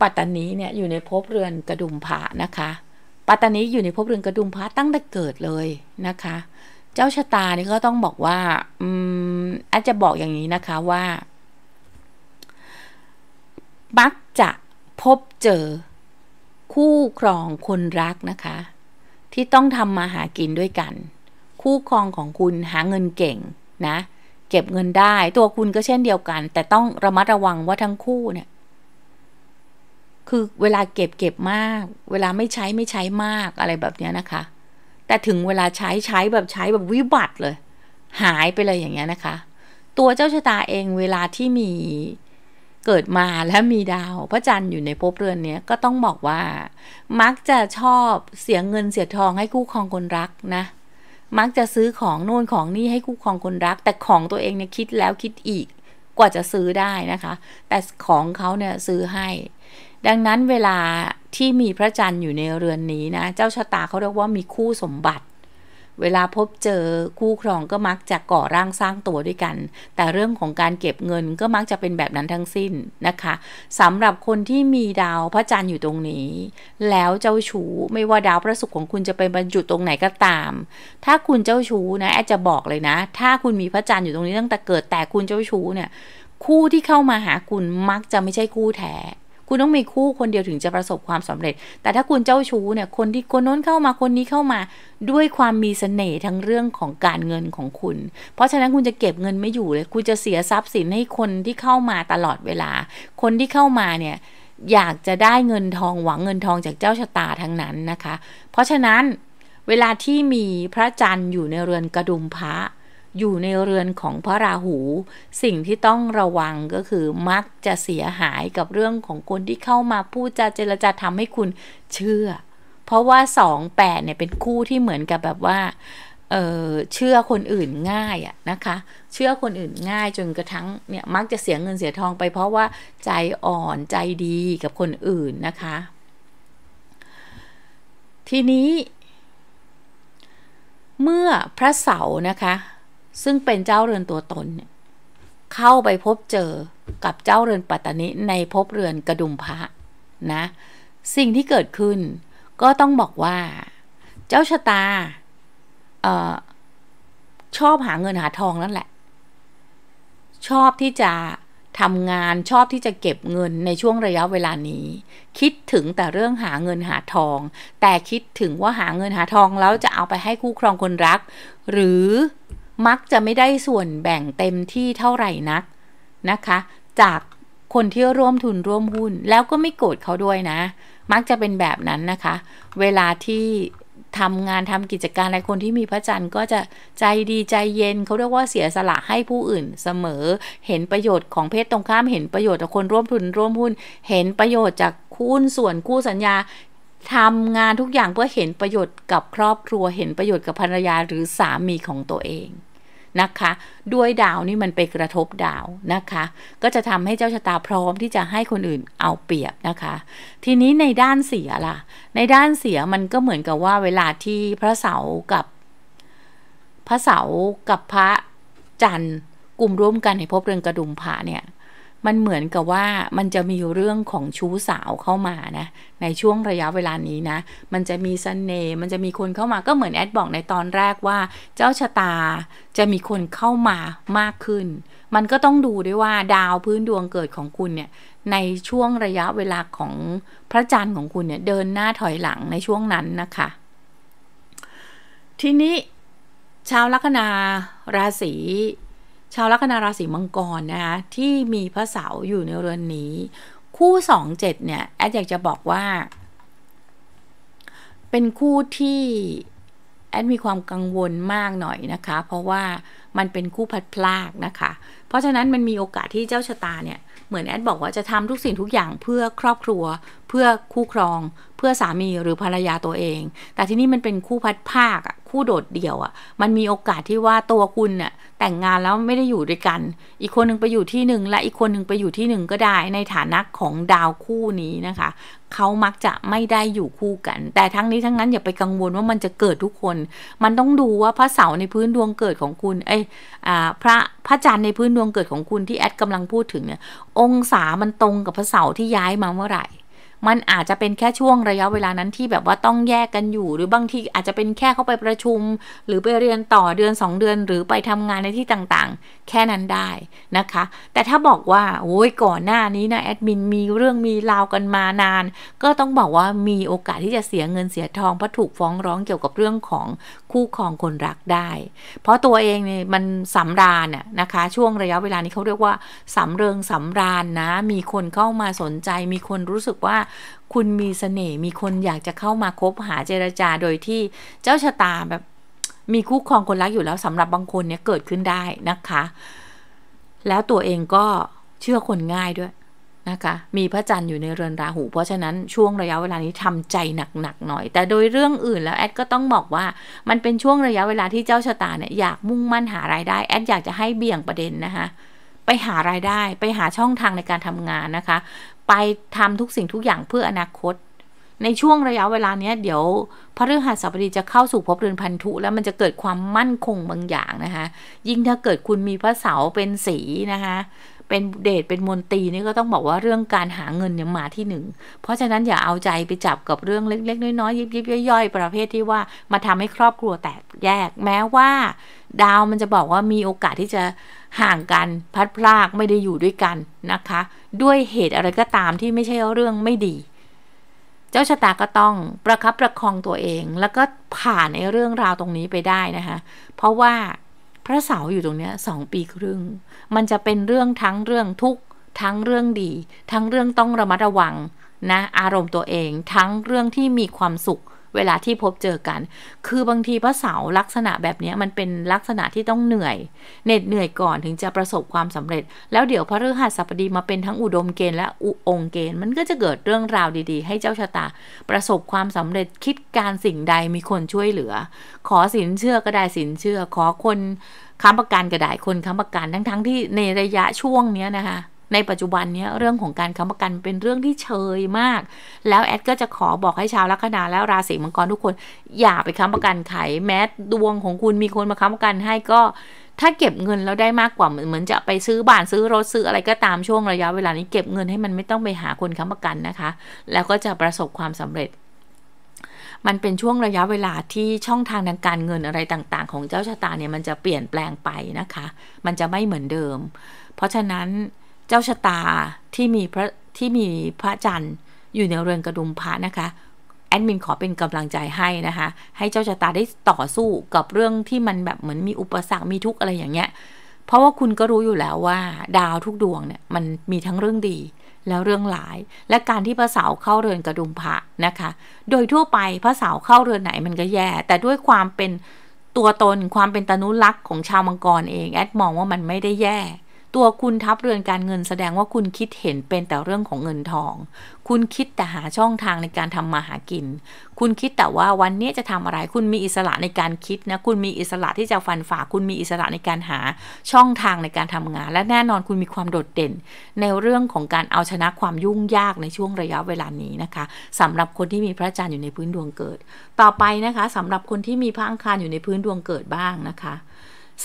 ปัตตานีเนี่ยอยู่ในภพเรือนกระดุมผานะคะปัตตานีอยู่ในภพเรือนกระดุมผาตั้งแต่เกิดเลยนะคะเจ้าชะตา นี่ ก็ต้องบอกว่า อืม อาจจะบอกอย่างนี้นะคะว่ามักจะพบเจอ คู่ครองคนรักนะคะ ที่ต้องทำมาหากินด้วยกัน คู่ครองของคุณหาเงินเก่งนะ เก็บเงินได้ตัวคุณก็เช่นเดียวกัน แต่ต้อง ระมัดระวังว่าทั้งคู่เนี่ยคือเวลาเก็บเก็บมากเวลาไม่ใช้ไม่ใช้มากอะไรแบบนี้นะคะแต่ถึงเวลาใช้ใช้แบบใช้แบบวิบัติเลย หายไปเลยอย่างเงี้ยนะคะ ตัวเจ้า ชะตาเองเวลาที่มีเกิดมาและมี ดาวพระจันทร์อยู่ในภพเรือนเนี้ยก็ต้องบอกว่า มักจะชอบเสียเงินเสียทองให้คู่ครองคนรักนะ มักจะซื้อของโน่นของนี่ให้คู่ครองคนรัก แต่ของตัวเองเนี่ยคิดแล้วคิดอีกกว่าจะซื้อได้นะคะ แต่ของเขาเนี่ยซื้อให้ ดังนั้นเวลาที่มีพระจันทร์อยู่ในเรือนนี้นะ เจ้าชะตาเขาเรียกว่ามีคู่สมบัติ เวลาพบเจอคู่ครองก็มักจะก่อร่างสร้างตัวด้วยกัน แต่เรื่องของการเก็บเงินก็มักจะเป็นแบบนั้นทั้งสิ้นนะคะสำหรับคนที่มีดาวพระจันทร์อยู่ตรงนี้ แล้วเจ้าชู้ไม่ว่าดาวพระศุกร์ของคุณจะไปบรรจุตรงไหนก็ตาม ถ้าคุณเจ้าชู้นะแอดจะบอกเลยนะ ถ้าคุณมีพระจันทร์อยู่ตรงนี้ตั้งแต่เกิด แต่คุณเจ้าชู้เนี่ยคู่ที่เข้ามาหาคุณมักจะไม่ใช่คู่แท้คุณต้องมีคู่คนเดียวถึงจะประสบความสำเร็จ แต่ถ้าคุณเจ้าชู้เนี่ย คนที่คนน้นเข้ามาคนนี้เข้ามาด้วยความมีเสน่ห์ทั้งเรื่องของการเงินของคุณ เพราะฉะนั้นคุณจะเก็บเงินไม่อยู่เลย คุณจะเสียทรัพย์สินให้คนที่เข้ามาตลอดเวลา คนที่เข้ามาเนี่ยอยากจะได้เงินทองหวังเงินทองจากเจ้าชะตาทั้งนั้นนะคะ เพราะฉะนั้นเวลาที่มีพระจันทร์อยู่ในเรือนกระดุมพระอยู่ในเรือนของพระราหู สิ่งที่ต้องระวังก็คือมักจะเสียหายกับเรื่องของคนที่เข้ามาพูดจาเจรจาทำให้คุณเชื่อ เพราะว่าสองแปดเนี่ยเป็นคู่ที่เหมือนกับแบบว่าเเชื่อคนอื่นง่ายอะนะคะ เชื่อคนอื่นง่ายจนกระทั่งเนี่ยมักจะเสียเงินเสียทองไปเพราะว่าใจอ่อนใจดีกับคนอื่นนะคะ ทีนี้ เมื่อพระเสาร์นะคะซึ่งเป็นเจ้าเรือนตัวตนเนี่ยเข้าไปพบเจอกับเจ้าเรือนปัตตานิในพบเรือนกระดุมพระนะ สิ่งที่เกิดขึ้น ก็ต้องบอกว่าเจ้าชะตาออชอบหาเงินหาทองนั่นแหละ ชอบที่จะทำงานชอบที่จะเก็บเงินในช่วงระยะเวลานี้ คิดถึงแต่เรื่องหาเงินหาทอง แต่คิดถึงว่าหาเงินหาทองแล้วจะเอาไปให้คู่ครองคนรัก หรือมักจะไม่ได้ส่วนแบ่งเต็มที่เท่าไหร่นักนะคะ จากคนที่ร่วมทุนร่วมหุ้น แล้วก็ไม่โกรธเขาด้วยนะ มักจะเป็นแบบนั้นนะคะ เวลาที่ทำงานทำกิจการในคนที่มีพระจันทร์ก็จะใจดีใจเย็นเขาเรียกว่าเสียสละให้ผู้อื่นเสมอเห็นประโยชน์ของเพศตรงข้ามเห็นประโยชน์จากคนร่วมทุนร่วมหุ้น เห็นประโยชน์จากคู่ส่วนคู่สัญญาทำงานทุกอย่างเพื่อเห็นประโยชน์กับครอบครัวเห็นประโยชน์กับภรรยาหรือสามีของตัวเองนะคะด้วยดาวนี่ มันไปกระทบดาวนะคะ ก็จะทำให้เจ้า ชะตาพร้อมที่จะให้คนอื่นเอาเปรียบนะคะ ทีนี้ในด้านเสีย ล่ะ ในด้านเสียมันก็เหมือนกับว่าเวลาที่พระเสาร์กับ พระเสาร์กับพระจันทร์กลุ่มร่วมกันในภพเรืองกระดุมผ้าเนี่ยมันเหมือนกับว่ามันจะมีเรื่องของชู้สาวเข้ามานะในช่วงระยะเวลานี้นะ มันจะมีสเสน่ห์มันจะมีคนเข้ามาก็เหมือนแอดบอกในตอนแรกว่าเจ้าชะตาจะมีคนเข้ามามากขึ้นมันก็ต้องดูด้วยว่าดาวพื้นดวงเกิดของคุณเนี่ยในช่วงระยะเวลาของพระจันทร์ของคุณเนี่ย เดินหน้าถอยหลังในช่วงนั้นนะคะ ทีนี้ชาวลัคนาราศีชาวลัคนาราศีมังกร นะคะ ที่มีพระเสาอยู่ใน เรือนนี้ คู่สองเจ็ดเนี่ย แอดอยากจะบอกว่า เป็นคู่ที่ แอด มีความกังวลมากหน่อย นะคะ เพราะว่ามันเป็นคู่พัดพลากนะคะ เพราะฉะนั้นมันมีโอกาสที่เจ้าชะตาเนี่ยเหมือนแอดบอกว่าจะทำทุกสิ่งทุกอย่างเพื่อครอบครัวเพื่อคู่ครองเพื่อสามีหรือภรรยาตัวเอง แต่ที่นี่มันเป็นคู่พัดภาคคู่โดดเดี่ยวอะ่ะมันมีโอกาสที่ว่าตัวคุณเนี่ยแต่งงานแล้วไม่ได้อยู่ด้วยกัน อีกคนหนึ่งไปอยู่ที่หนึ่ง และอีกคนหนึ่งไปอยู่ที่หนึ่ง ก็ได้ในฐานะของดาวคู่นี้นะคะเขามักจะไม่ได้อยู่คู่กัน แต่ทั้งนี้ทั้งนั้นอย่าไปกังวลว่ามันจะเกิดทุกคนมันต้องดูว่าพระเสาในพื้นดวงเกิดของคุณเอ้ยพระพระจันทร์ในพื้นดวงเกิดของคุณที่แอดกำลังพูดถึงเนี่ย องศามันตรงกับพระเสาที่ย้ายมาเมื่อไหร่มันอาจจะเป็นแค่ช่วงระยะเวลานั้นที่แบบว่าต้องแยกกันอยู่ หรือบางที อาจจะเป็นแค่เข้าไปประชุม หรือไปเรียนต่อเดือน 2 เดือนหรือไปทำงานในที่ต่างๆ แค่นั้นได้นะคะ แต่ถ้าบอกว่าโอ้ยก่อนหน้านี้นะแอดมินมีเรื่องมีราวกันมานาน ก็ต้องบอกว่ามีโอกาสที่จะเสียเงินเสียทองเพราะถูกฟ้องร้องเกี่ยวกับเรื่องของคู่ครองคนรักได้ เพราะตัวเองเนี่ยมันสำราญนะนะคะ ช่วงระยะเวลานี้เขาเรียกว่าสำเริงสำราญนะ มีคนเข้ามาสนใจ มีคนรู้สึกว่าคุณมีสเสน่ห์มีคนอยากจะเข้ามาคบหาเจรจาโดยที่เจ้าชะตาแบบมีคู่ครองคนรักอยู่แล้วสำหรับบางคนเนี่ยเกิดขึ้นได้นะคะ แล้วตัวเองก็เชื่อคนง่ายด้วยะคะมีพระจันทร์อยู่ในเรือนราหู เพราะฉะนั้นช่วงระยะเวลานี้ทำใจหนักๆหน่อย แต่โดยเรื่องอื่นแล้วแอดก็ต้องบอกว่า มันเป็นช่วงระยะเวลาที่เจ้าชะตาเนี่ยอยากมุ่งมั่นหารายได้แอดอยากจะให้เบี่ยงประเด็นนะคะไปหารายได้ไปหาช่องทางในการทำงานนะคะ ไปทำทุกสิ่งทุกอย่างเพื่ออนาคต ในช่วงระยะเวลาเนี้ยเดี๋ยว พระฤหัสบดีจะเข้าสู่ภพเรือนพันธุแล้วมันจะเกิดความมั่นคงบางอย่างนะคะยิ่งถ้าเกิดคุณมีพระเสาเป็นสีนะคะเป็นเดทเป็นมนตรีนี่ ก็ต้องบอกว่าเรื่องการหาเงินเนี่ยมาที่หนึ่ง เพราะฉะนั้นอย่าเอาใจไปจับกับเรื่องเล็กๆน้อยๆยิบยิบย่อยๆประเภทที่ว่ามาทำให้ครอบครัวแตกแยกแม้ว่า ดาวมันจะบอกว่ามีโอกาสที่จะห่างกันพัดพลากไม่ได้อยู่ด้วยกันนะคะ ด้วยเหตุอะไรก็ตามที่ไม่ใช่เรื่องไม่ดี เจ้าชะตาก็ต้องประคับประคองตัวเองแล้วก็ผ่านในเรื่องราวตรงนี้ไปได้นะคะเพราะว่าพระเสาอยู่ตรงนี้สองปีครึ่งมันจะเป็นเรื่องทั้งเรื่องทุกข์ทั้งเรื่องดี ทั้งเรื่องต้องระมัดระวังนะอารมณ์ตัวเอง ทั้งเรื่องที่มีความสุข เวลาที่พบเจอกัน คือบางทีพระเสาลักษณะแบบนี้มันเป็นลักษณะที่ต้องเหนื่อยเหน็ดเหนื่อยก่อนถึงจะประสบความสำเร็จ แล้วเดี๋ยวพระฤหัสบดีมาเป็นทั้งอุดมเกณฑ์และ อุองเกณฑ์มันก็จะเกิดเรื่องราวดีๆ ให้เจ้าชะตาประสบความสำเร็จคิดการสิ่งใดมีคนช่วยเหลือ ขอสินเชื่อก็ได้สินเชื่อขอคนค้ำประกันกระด้คนค้ำประกันทั้งๆทที่ในระยะช่วงเนี้ยนะคะในปัจจุบันนี้เรื่องของการค้ำประกันเป็นเรื่องที่เชยมาก แล้วแอดก็จะขอบอกให้ชาวลัคนาแล้วราศีมังกรทุกคนอย่าไปค้ำประกันไขแม้ดวงของคุณมีคนมาค้ำประกันให้ก็ถ้าเก็บเงินแล้วได้มากกว่าเหมือนจะไปซื้อบ้านซื้อรถซื้ออะไรก็ตามช่วงระยะเวลานี้เก็บเงินให้มันไม่ต้องไปหาคนค้ำประกันนะคะ แล้วก็จะประสบความสำเร็จมันเป็นช่วงระยะเวลาที่ช่องทางทางการเงินอะไรต่างๆ ของเจ้าชะตาเนี่ยมันจะเปลี่ยนแปลงไปนะคะ มันจะไม่เหมือนเดิม เพราะฉะนั้นเจ้าชะตาที่มีพระที่มีพระจันทร์อยู่ในเรือนกระดุมพระนะคะ แอดมินขอเป็นกำลังใจให้นะคะให้เจ้าชะตาได้ต่อสู้กับเรื่องที่มันแบบเหมือนมีอุปสรรค มีทุกข์อะไรอย่างเงี้ย เพราะว่าคุณก็รู้อยู่แล้วว่า ดาวทุกดวงเนี่ยมันมีทั้งเรื่องดีแล้วเรื่องหลายและการที่พระเสาเข้าเรือนกระดุมพระนะคะ โดยทั่วไปพระเสาเข้าเรือนไหนมันก็แย่ แต่ด้วยความเป็นตัวตน ความเป็นตนุลักษ์ของชาวมังกรเองแอดมองว่ามันไม่ได้แย่ตัวคุณทับเรือนการเงินแสดงว่าคุณคิดเห็นเป็นแต่เรื่องของเงินทอง คุณคิดแต่หาช่องทางในการทำมาหากินคุณคิดแต่ว่าวันนี้จะทำอะไรคุณมีอิสระในการคิดนะ คุณมีอิสระที่จะฟันฝ่า คุณมีอิสระในการหาช่องทางในการทำงาน และแน่นอนคุณมีความโดดเด่น ในเรื่องของการเอาชนะความยุ่งยากในช่วงระยะเวลานี้นะคะ สำหรับคนที่มีพระจันทร์อยู่ในพื้นดวงเกิด ต่อไปนะคะ สำหรับคนที่มีพระอังคารอยู่ในพื้นดวงเกิดบ้างนะคะ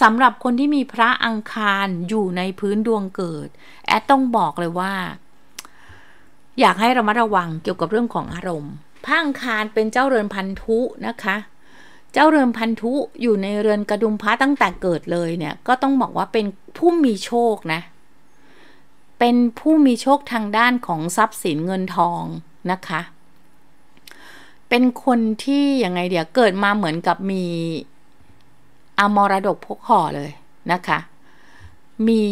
สำหรับคนที่มีพระอังคารอยู่ในพื้นดวงเกิดแอดต้องบอกเลยว่า อยากให้ระมัดระวังเกี่ยวกับเรื่องของอารมณ์พระอังคารเป็นเจ้าเรือนพันธุนะคะ เจ้าเรือนพันธุอยู่ในเรือนกระดุมพระตั้งแต่เกิดเลยเนี่ย ก็ต้องบอกว่าเป็นผู้มีโชคนะ เป็นผู้มีโชคทางด้านของทรัพย์สินเงินทองนะคะ เป็นคนที่ยังไงเดี๋ยว เกิดมาเหมือนกับมีอามรดกพกห่อเลยนะคะ มี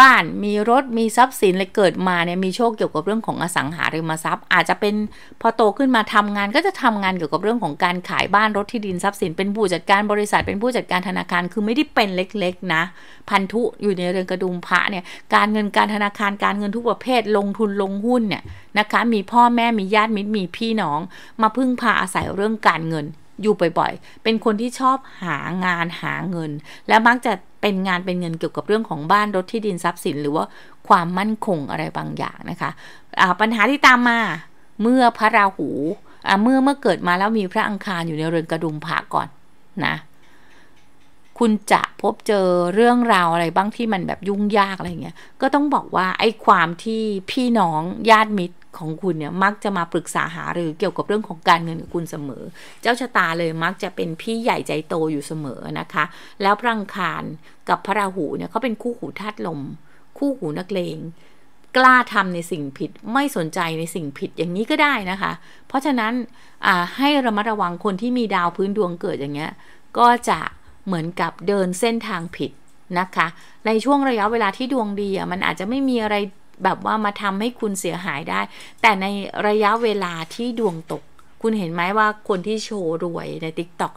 บ้านมีรถ มีทรัพย์สินเลยเกิดมาเนี่ยมีโชคเกี่ยวกับเรื่องของอสังหาริมทรัพย์อาจจะเป็นพอโตขึ้นมาทำงาน ก็จะทำงานเกี่ยวกับเรื่องของการขายบ้านรถที่ดินทรัพย์สิน เป็นผู้จัดการบริษัทเป็นผู้จัดการธนาคารคือไม่ได้เป็นเล็กๆนะพันธุอยู่ในเรือนกระดุมพระเนี่ยการเงินการธนาคารการเงินทุกประเภทลงทุนลงหุ้นเนี่ยนะคะมีพ่อแม่มีญาติมิตรมีพี่น้องมาพึ่งพาอาศัยเรื่องการเงินอยู่บ่อยๆ เป็นคนที่ชอบหางานหาเงิน และมักจะเป็นงานเป็นเงินเกี่ยวกับเรื่องของบ้านรถที่ดินทรัพย์สิน หรือว่าความมั่นคงอะไรบางอย่างนะคะะปัญหาที่ตามมาเมื่อพระราหูเมื่อเมื่อเกิดมาแล้วมีพระอังคารอยู่ในเรือนกระดุมผาก่อนนะคุณจะพบเจอเรื่องราวอะไรบ้างที่มันแบบยุ่งยากอะไรเงี้ย ก็ต้องบอกว่าไอ้ความที่พี่น้องญาติมิตรของคุณเนี่ยมักจะมาปรึกษาหารือเกี่ยวกับเรื่องของการเงินกับคุณเสมอ เจ้าชะตาเลยมักจะเป็นพี่ใหญ่ใจโตอยู่เสมอนะคะ แล้วพระังคารกับพระราหูเนี่ยเขาเป็นคู่หูทัดลมคู่หูนักเลงกล้าทำในสิ่งผิดไม่สนใจในสิ่งผิดอย่างนี้ก็ได้นะคะ เพราะฉะนั้นให้ระมัดระวังคนที่มีดาวพื้นดวงเกิดอย่างเงี้ยก็จะเหมือนกับเดินเส้นทางผิดนะคะในช่วงระยะเวลาที่ดวงดีมันอาจจะไม่มีอะไรแบบว่ามาทำให้คุณเสียหายได้ แต่ในระยะเวลาที่ดวงตก คุณเห็นไหมว่าคนที่โชว์รวยในติ๊ต็อก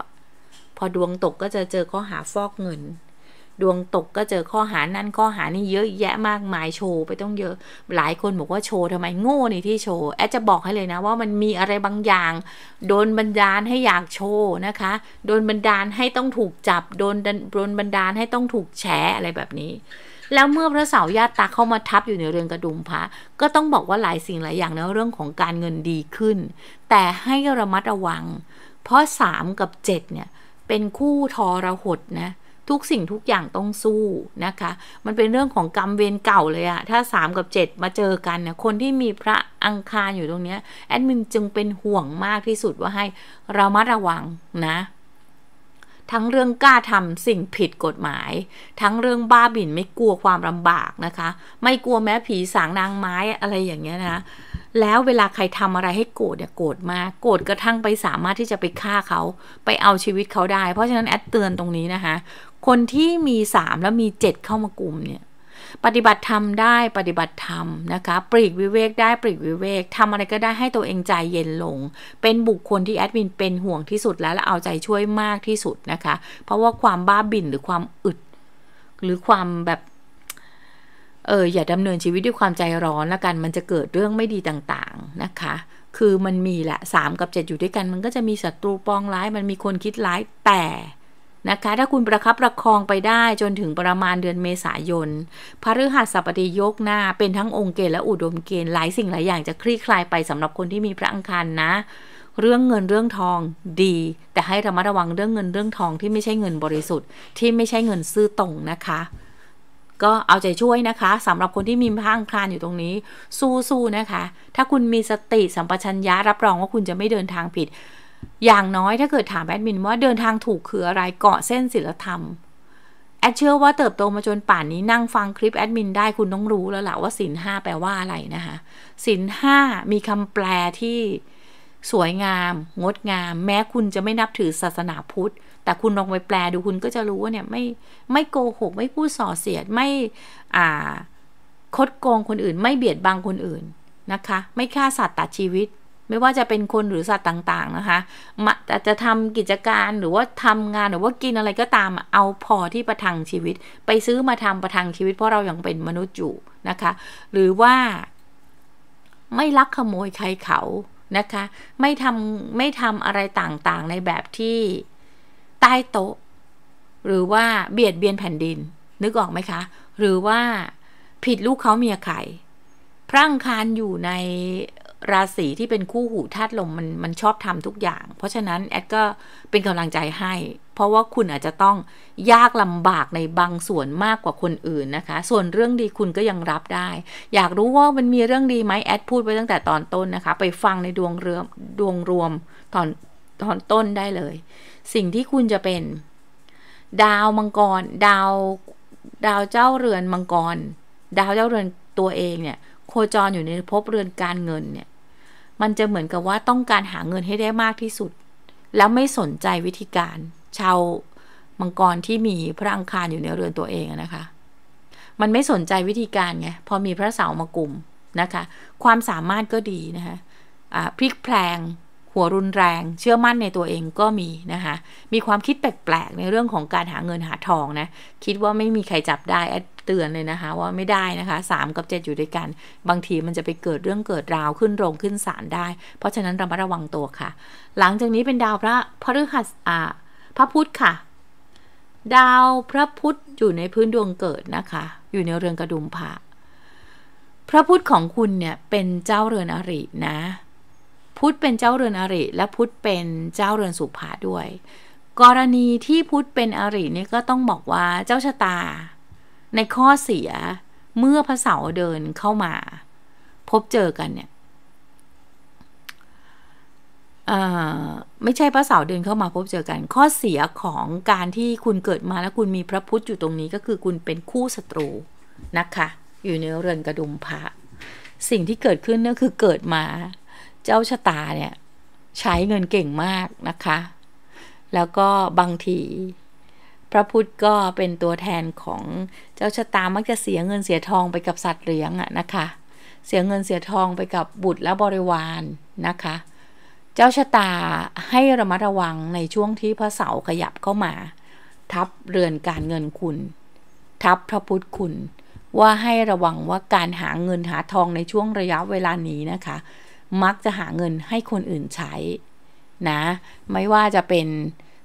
พอดวงตกก็จะเจอข้อหาฟอกเงิน ดวงตกก็เจอข้อหานั่นข้อหานี่เยอะแยะมากมายโชว์ไปต้องเยอะ หลายคนบอกว่าโชว์ทำไมโง่ในที่โชว์ แอดจะบอกให้เลยนะ ว่ามันมีอะไรบางอย่าง โดนบันดาลให้อยากโชว์นะคะ โดนบันดาลให้ต้องถูกจับ โดนโดนบันดาลให้ต้องถูกแฉอะไรแบบนี้แล้วเมื่อพระเสาญาตาเข้ามาทับอยู่ในเรือนกระดุมพระก็ต้องบอกว่าหลายสิ่งหลายอย่างในเรื่องของการเงินดีขึ้น แต่ให้ระมัดระวัง เพราะสามกับเจ็ดเนี่ยเป็นคู่ทอระหดนะ ทุกสิ่งทุกอย่างต้อง สู้นะคะ มันเป็นเรื่องของกรรมเวรเก่าเลยอะถ้า3กับ7มาเจอกันเนี่ยคนที่มีพระอังคารอยู่ตรงนี้แอดมินจึงเป็นห่วงมากที่สุดว่าให้ระมัดระวังนะทั้งเรื่องกล้าทำสิ่งผิดกฎหมาย ทั้งเรื่องบ้าบิ่น ไม่กลัวความลำบากนะคะไม่กลัวแม้ผีสางนางไม้อะไรอย่างเงี้ยนะ แล้วเวลาใครทำอะไรให้โกรธเนี่ยโกรธมากโกรธกระทั่งไปสามารถที่จะไปฆ่าเขาไปเอาชีวิตเขาได้ เพราะฉะนั้นแอดเตือนตรงนี้นะคะคนที่มีสามแล้วมีเจ็ดเข้ามากลุ่มเนี่ยปฏิบัติธรรมได้ปฏิบัติธรรมนะคะ ปลีกวิเวกได้ปลีกวิเวกทำอะไรก็ได้ให้ตัวเองใจเย็นลง เป็นบุคคลที่แอดมินเป็นห่วงที่สุดแล้วและเอาใจช่วยมากที่สุดนะคะเพราะว่าความบ้าบิ่นหรือความอึดหรือความแบบเอออย่าดำเนินชีวิตด้วยความใจร้อนละกันมันจะเกิดเรื่องไม่ดีต่างๆนะคะ คือมันมีแหละสามกับเจ็ดอยู่ด้วยกัน มันก็จะมีศัตรูปองร้าย มันมีคนคิดร้ายแต่นะคะถ้าคุณประคับประคองไปได้จนถึงประมาณเดือนเมษายนพฤหัสบดียกหน้าเป็นทั้งองค์เกณฑ์และอุดมเกณฑ์หลายสิ่งหลายอย่างจะคลี่คลายไป สำหรับคนที่มีพระอังคารนะ เรื่องเงินเรื่องทองดี แต่ให้ระมัดระวังเรื่องเงินเรื่องทองที่ไม่ใช่เงินบริสุทธิ์ ที่ไม่ใช่เงินซื้อตรงนะคะ ก็เอาใจช่วยนะคะ สำหรับคนที่มีพระอังคารอยู่ตรงนี้ สู้ๆนะคะถ้าคุณมีสติสัมปชัญญะรับรองว่าคุณจะไม่เดินทางผิดอย่างน้อยถ้าเกิดถามแอดมินว่าเดินทางถูก คืออะไรเกาะเส้นศิลธรรมแอดเชื่อว่าเติบโตมาจนป่านนี้นั่งฟังคลิปแอดมินได้คุณต้องรู้แล้วแหละว่าสินห้าแปลว่าอะไรนะคะสินห้ามีคำแปลที่สวยงาม งดงาม แม้คุณจะไม่นับถือศาสนาพุทธ แต่คุณลองไปแปลดูคุณก็จะรู้ว่าเนี่ยไม่ ไม่โกหกไม่พูดส่อเสียดไม่อ่าคดโกงคนอื่น ไม่เบียดบังคนอื่นนะคะไม่ฆ่าสัตว์ตัดชีวิตไม่ว่าจะเป็นคนหรือสัตว์ต่าง ๆนะคะ มาจะทำกิจการหรือว่าทำงานหรือว่ากินอะไรก็ตามเอาพอที่ประทังชีวิตไปซื้อมาทำประทังชีวิตเพราะเรายังเป็นมนุษย์อยู่นะคะหรือว่า ไม่ลักขโมยใครเขานะคะ ไม่ทำไม่ทำอะไรต่างๆ ในแบบที่ใต้โต๊ะหรือว่าเบียดเบียนแผ่นดินนึกออกไหมคะ หรือว่าผิดลูกเขาเมียไข่พรั่งคานอยู่ในราศีที่เป็นคู่หูธาตุลมมันมัน ชอบ ทำ ทุกอย่าง เพราะฉะนั้น แอดก็ เป็นกำลังใจให้ เพราะว่าคุณอาจจะต้องยาก ลำบากในบางส่วนมากกว่าคนอื่นนะคะ ส่วนเรื่องดีคุณก็ยังรับได้ อยากรู้ว่ามันมีเรื่องดีไหมแอดพูดไปตั้งแต่ตอนต้นนะคะ ไปฟังในดวงเรือดวงรวมตอนตอนต้นได้เลย สิ่งที่คุณจะเป็น ดาวมังกรดาวดาวเจ้าเรือนมังกร ดาวเจ้าเรือนตัวเองเนี่ย โคจรอยู่ในภพเรือนการเงินเนี่ยมันจะเหมือนกับว่าต้องการหาเงินให้ได้มากที่สุด แล้วไม่สนใจวิธีการชาวมังกรที่มีพระอังคารอยู่ในเรือนตัวเองนะคะมันไม่สนใจวิธีการไงพอมีพระเสามากลุ่มนะคะความสามารถก็ดีนะคะะพลิกแพลงหัวรุนแรง เชื่อมั่นในตัวเองก็มีนะคะ มีความคิดแปลกๆในเรื่องของการหาเงินหาทองนะคิดว่าไม่มีใครจับได้แอดเตือนเลยนะคะว่าไม่ได้นะคะ3กับ7 อยู่ด้วยกัน บางทีมันจะไปเกิดเรื่องเกิดราวขึ้นโรงขึ้นศาลได้ เพราะฉะนั้นระมัดระวังตัวค่ะ หลังจากนี้เป็นดาวพระพฤหัสอ่าพระพุธค่ะดาวพระพุธอยู่ในพื้นดวงเกิดนะคะ อยู่ในเรือนกระดุมพระพระพุธของคุณเนี่ยเป็นเจ้าเรือนอรินะพุธเป็นเจ้าเรือนอริและพุธเป็นเจ้าเรือนสุภาด้วย กรณีที่พุธเป็นอรินี่ก็ต้องบอกว่าเจ้าชะตาในข้อเสียเมื่อพระเสาเดินเข้ามาพบเจอกันเนี่ยไม่ใช่พระเสาเดินเข้ามาพบเจอกัน ข้อเสียของการที่คุณเกิดมาแล้วคุณมีพระพุทธอยู่ตรงนี้ก็คือคุณเป็นคู่ศัตรูนะคะ อยู่ในเรือนกระดุมพระ สิ่งที่เกิดขึ้นนั่นคือเกิดมาเจ้าชะตาเนี่ย ใช้เงินเก่งมากนะคะ แล้วก็บางทีพระพุทธก็เป็นตัวแทนของเจ้าชะตามักจะเสียเงินเสียทองไปกับสัตว์เลี้ยงอะนะคะ เสียเงินเสียทองไปกับบุตรและบริวารนนะคะ เจ้าชะตาให้ระมัดระวังในช่วงที่พระเสาขยับเข้ามา ทับเรือนการเงินคุณ ทับพระพุทธคุณ ว่าให้ระวังว่าการหาเงินหาทองในช่วงระยะเวลานี้นะคะ มักจะหาเงินให้คนอื่นใช้นะไม่ว่าจะเป็น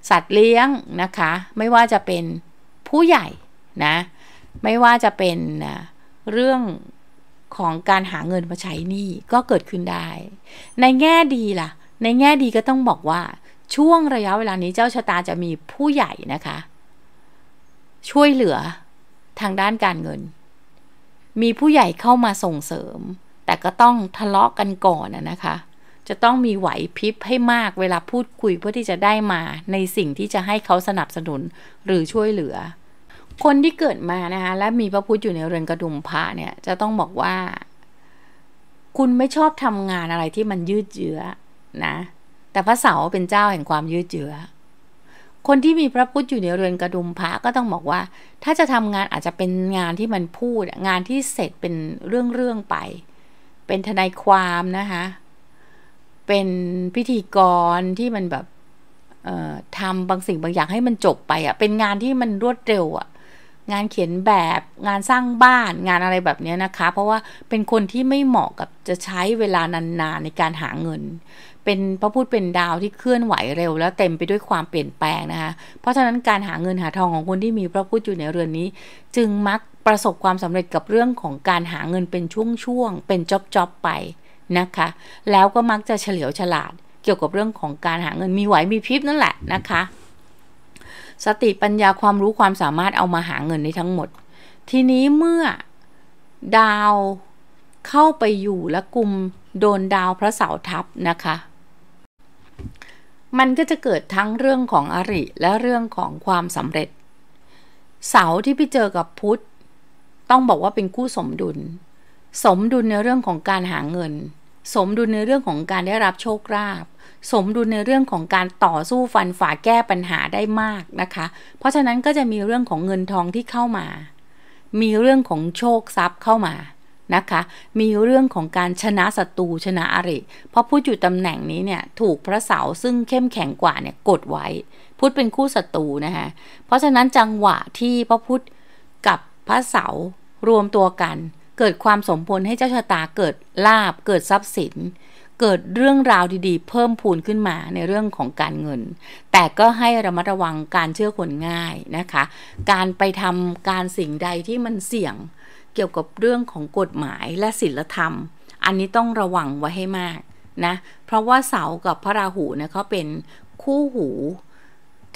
สัตว์เลี้ยงนะคะ ไม่ว่าจะเป็นผู้ใหญ่นะ ไม่ว่าจะเป็นเรื่องของการหาเงินมาใช้นี่ก็เกิดขึ้นได้ ในแง่ดีล่ะ ในแง่ดีก็ต้องบอกว่าช่วงระยะเวลานี้เจ้าชะตาจะมีผู้ใหญ่นะคะ ช่วยเหลือทางด้านการเงิน มีผู้ใหญ่เข้ามาส่งเสริมแต่ก็ต้องทะเลาะกันก่อนนะคะจะต้องมีไหวพริบให้มากเวลาพูดคุยเพื่อที่จะได้มาในสิ่งที่จะให้เขาสนับสนุนหรือช่วยเหลือ คนที่เกิดมานะคะ และมีพระพุทธอยู่ในเรือนกระดุมพระเนี่ยจะต้องบอกว่า คุณไม่ชอบทำงานอะไรที่มันยืดเยื้อนะ แต่พระเสาเป็นเจ้าแห่งความยืดเยื้อคนที่มีพระพุทธอยู่ในเรือนกระดุมพระก็ต้องบอกว่า ถ้าจะทำงานอาจจะเป็นงานที่มันพูดงานที่เสร็จเป็นเรื่องๆไป เป็นทนายความนะคะเป็นพิธีกรที่มันแบบทำบางสิ่งบางอย่างให้มันจบไปอะ่ะเป็นงานที่มันรวดเร็วอะ่ะงานเขียนแบบงานสร้างบ้านงานอะไรแบบนี้นะคะเพราะว่าเป็นคนที่ไม่เหมาะกับจะใช้เวลานานๆ ในการหาเงิน เป็นพระพูดเป็นดาวที่เคลื่อนไหวเร็ว แล้วเต็มไปด้วยความเปลี่ยนแปลงนะคะเพราะฉะนั้นการหาเงินหาทองของคนที่มีพระพุดธอยู่ในเรือนนี้ จึงมักประสบความสำเร็จกับเรื่องของการหาเงินเป็นช่วงๆเป็นจ็อบๆไปนะคะแล้วก็มักจะเฉลียวฉลาดเกี่ยวกับเรื่องของการหาเงินมีไหวมีพริบนั่นแหละนะคะสติปัญญาความรู้ความสามารถเอามาหาเงินในทั้งหมด ทีนี้เมื่อดาวเข้าไปอยู่และกลุ่มโดนดาวพระเสาทับนะคะมันก็จะเกิดทั้งเรื่องของอริและเรื่องของความสำเร็จ เสาที่ไปเจอกับพุธ ต้องบอกว่าเป็นคู่สมดุลสมดุลในเรื่องของการหาเงิน สมดุลในเรื่องของการได้รับโชคลาภ สมดุลในเรื่องของการต่อสู้ฟันฝ่าแก้ปัญหาได้มากนะคะ เพราะฉะนั้นก็จะมีเรื่องของเงินทองที่เข้ามา มีเรื่องของโชคทรัพย์เข้ามานะคะ มีเรื่องของการชนะศัตรูชนะอริ เพราะพุธอยู่ตำแหน่งนี้เนี่ย ถูกพระเสา ซึ่งเข้มแข็งกว่าเนี่ยกดไว้ พุธเป็นคู่ศัตรูนะคะเพราะฉะนั้นจังหวะที่พระพุทธกับพระเสารวมตัวกันเกิดความสมพลให้เจ้าชะตาเกิดลาบเกิดทรัพย์สิน เกิดเรื่องราวดีๆ เพิ่มพูนขึ้นมาในเรื่องของการเงิน แต่ก็ให้ระมัดระวังการเชื่อคนง่ายนะคะการไปทำการสิ่งใดที่มันเสี่ยงเกี่ยวกับเรื่องของกฎหมายและศีลธรรม อันนี้ต้องระวังไว้ให้มากนะ เพราะว่าเสากับพระราหูเนี่ยเขาเป็นคู่หู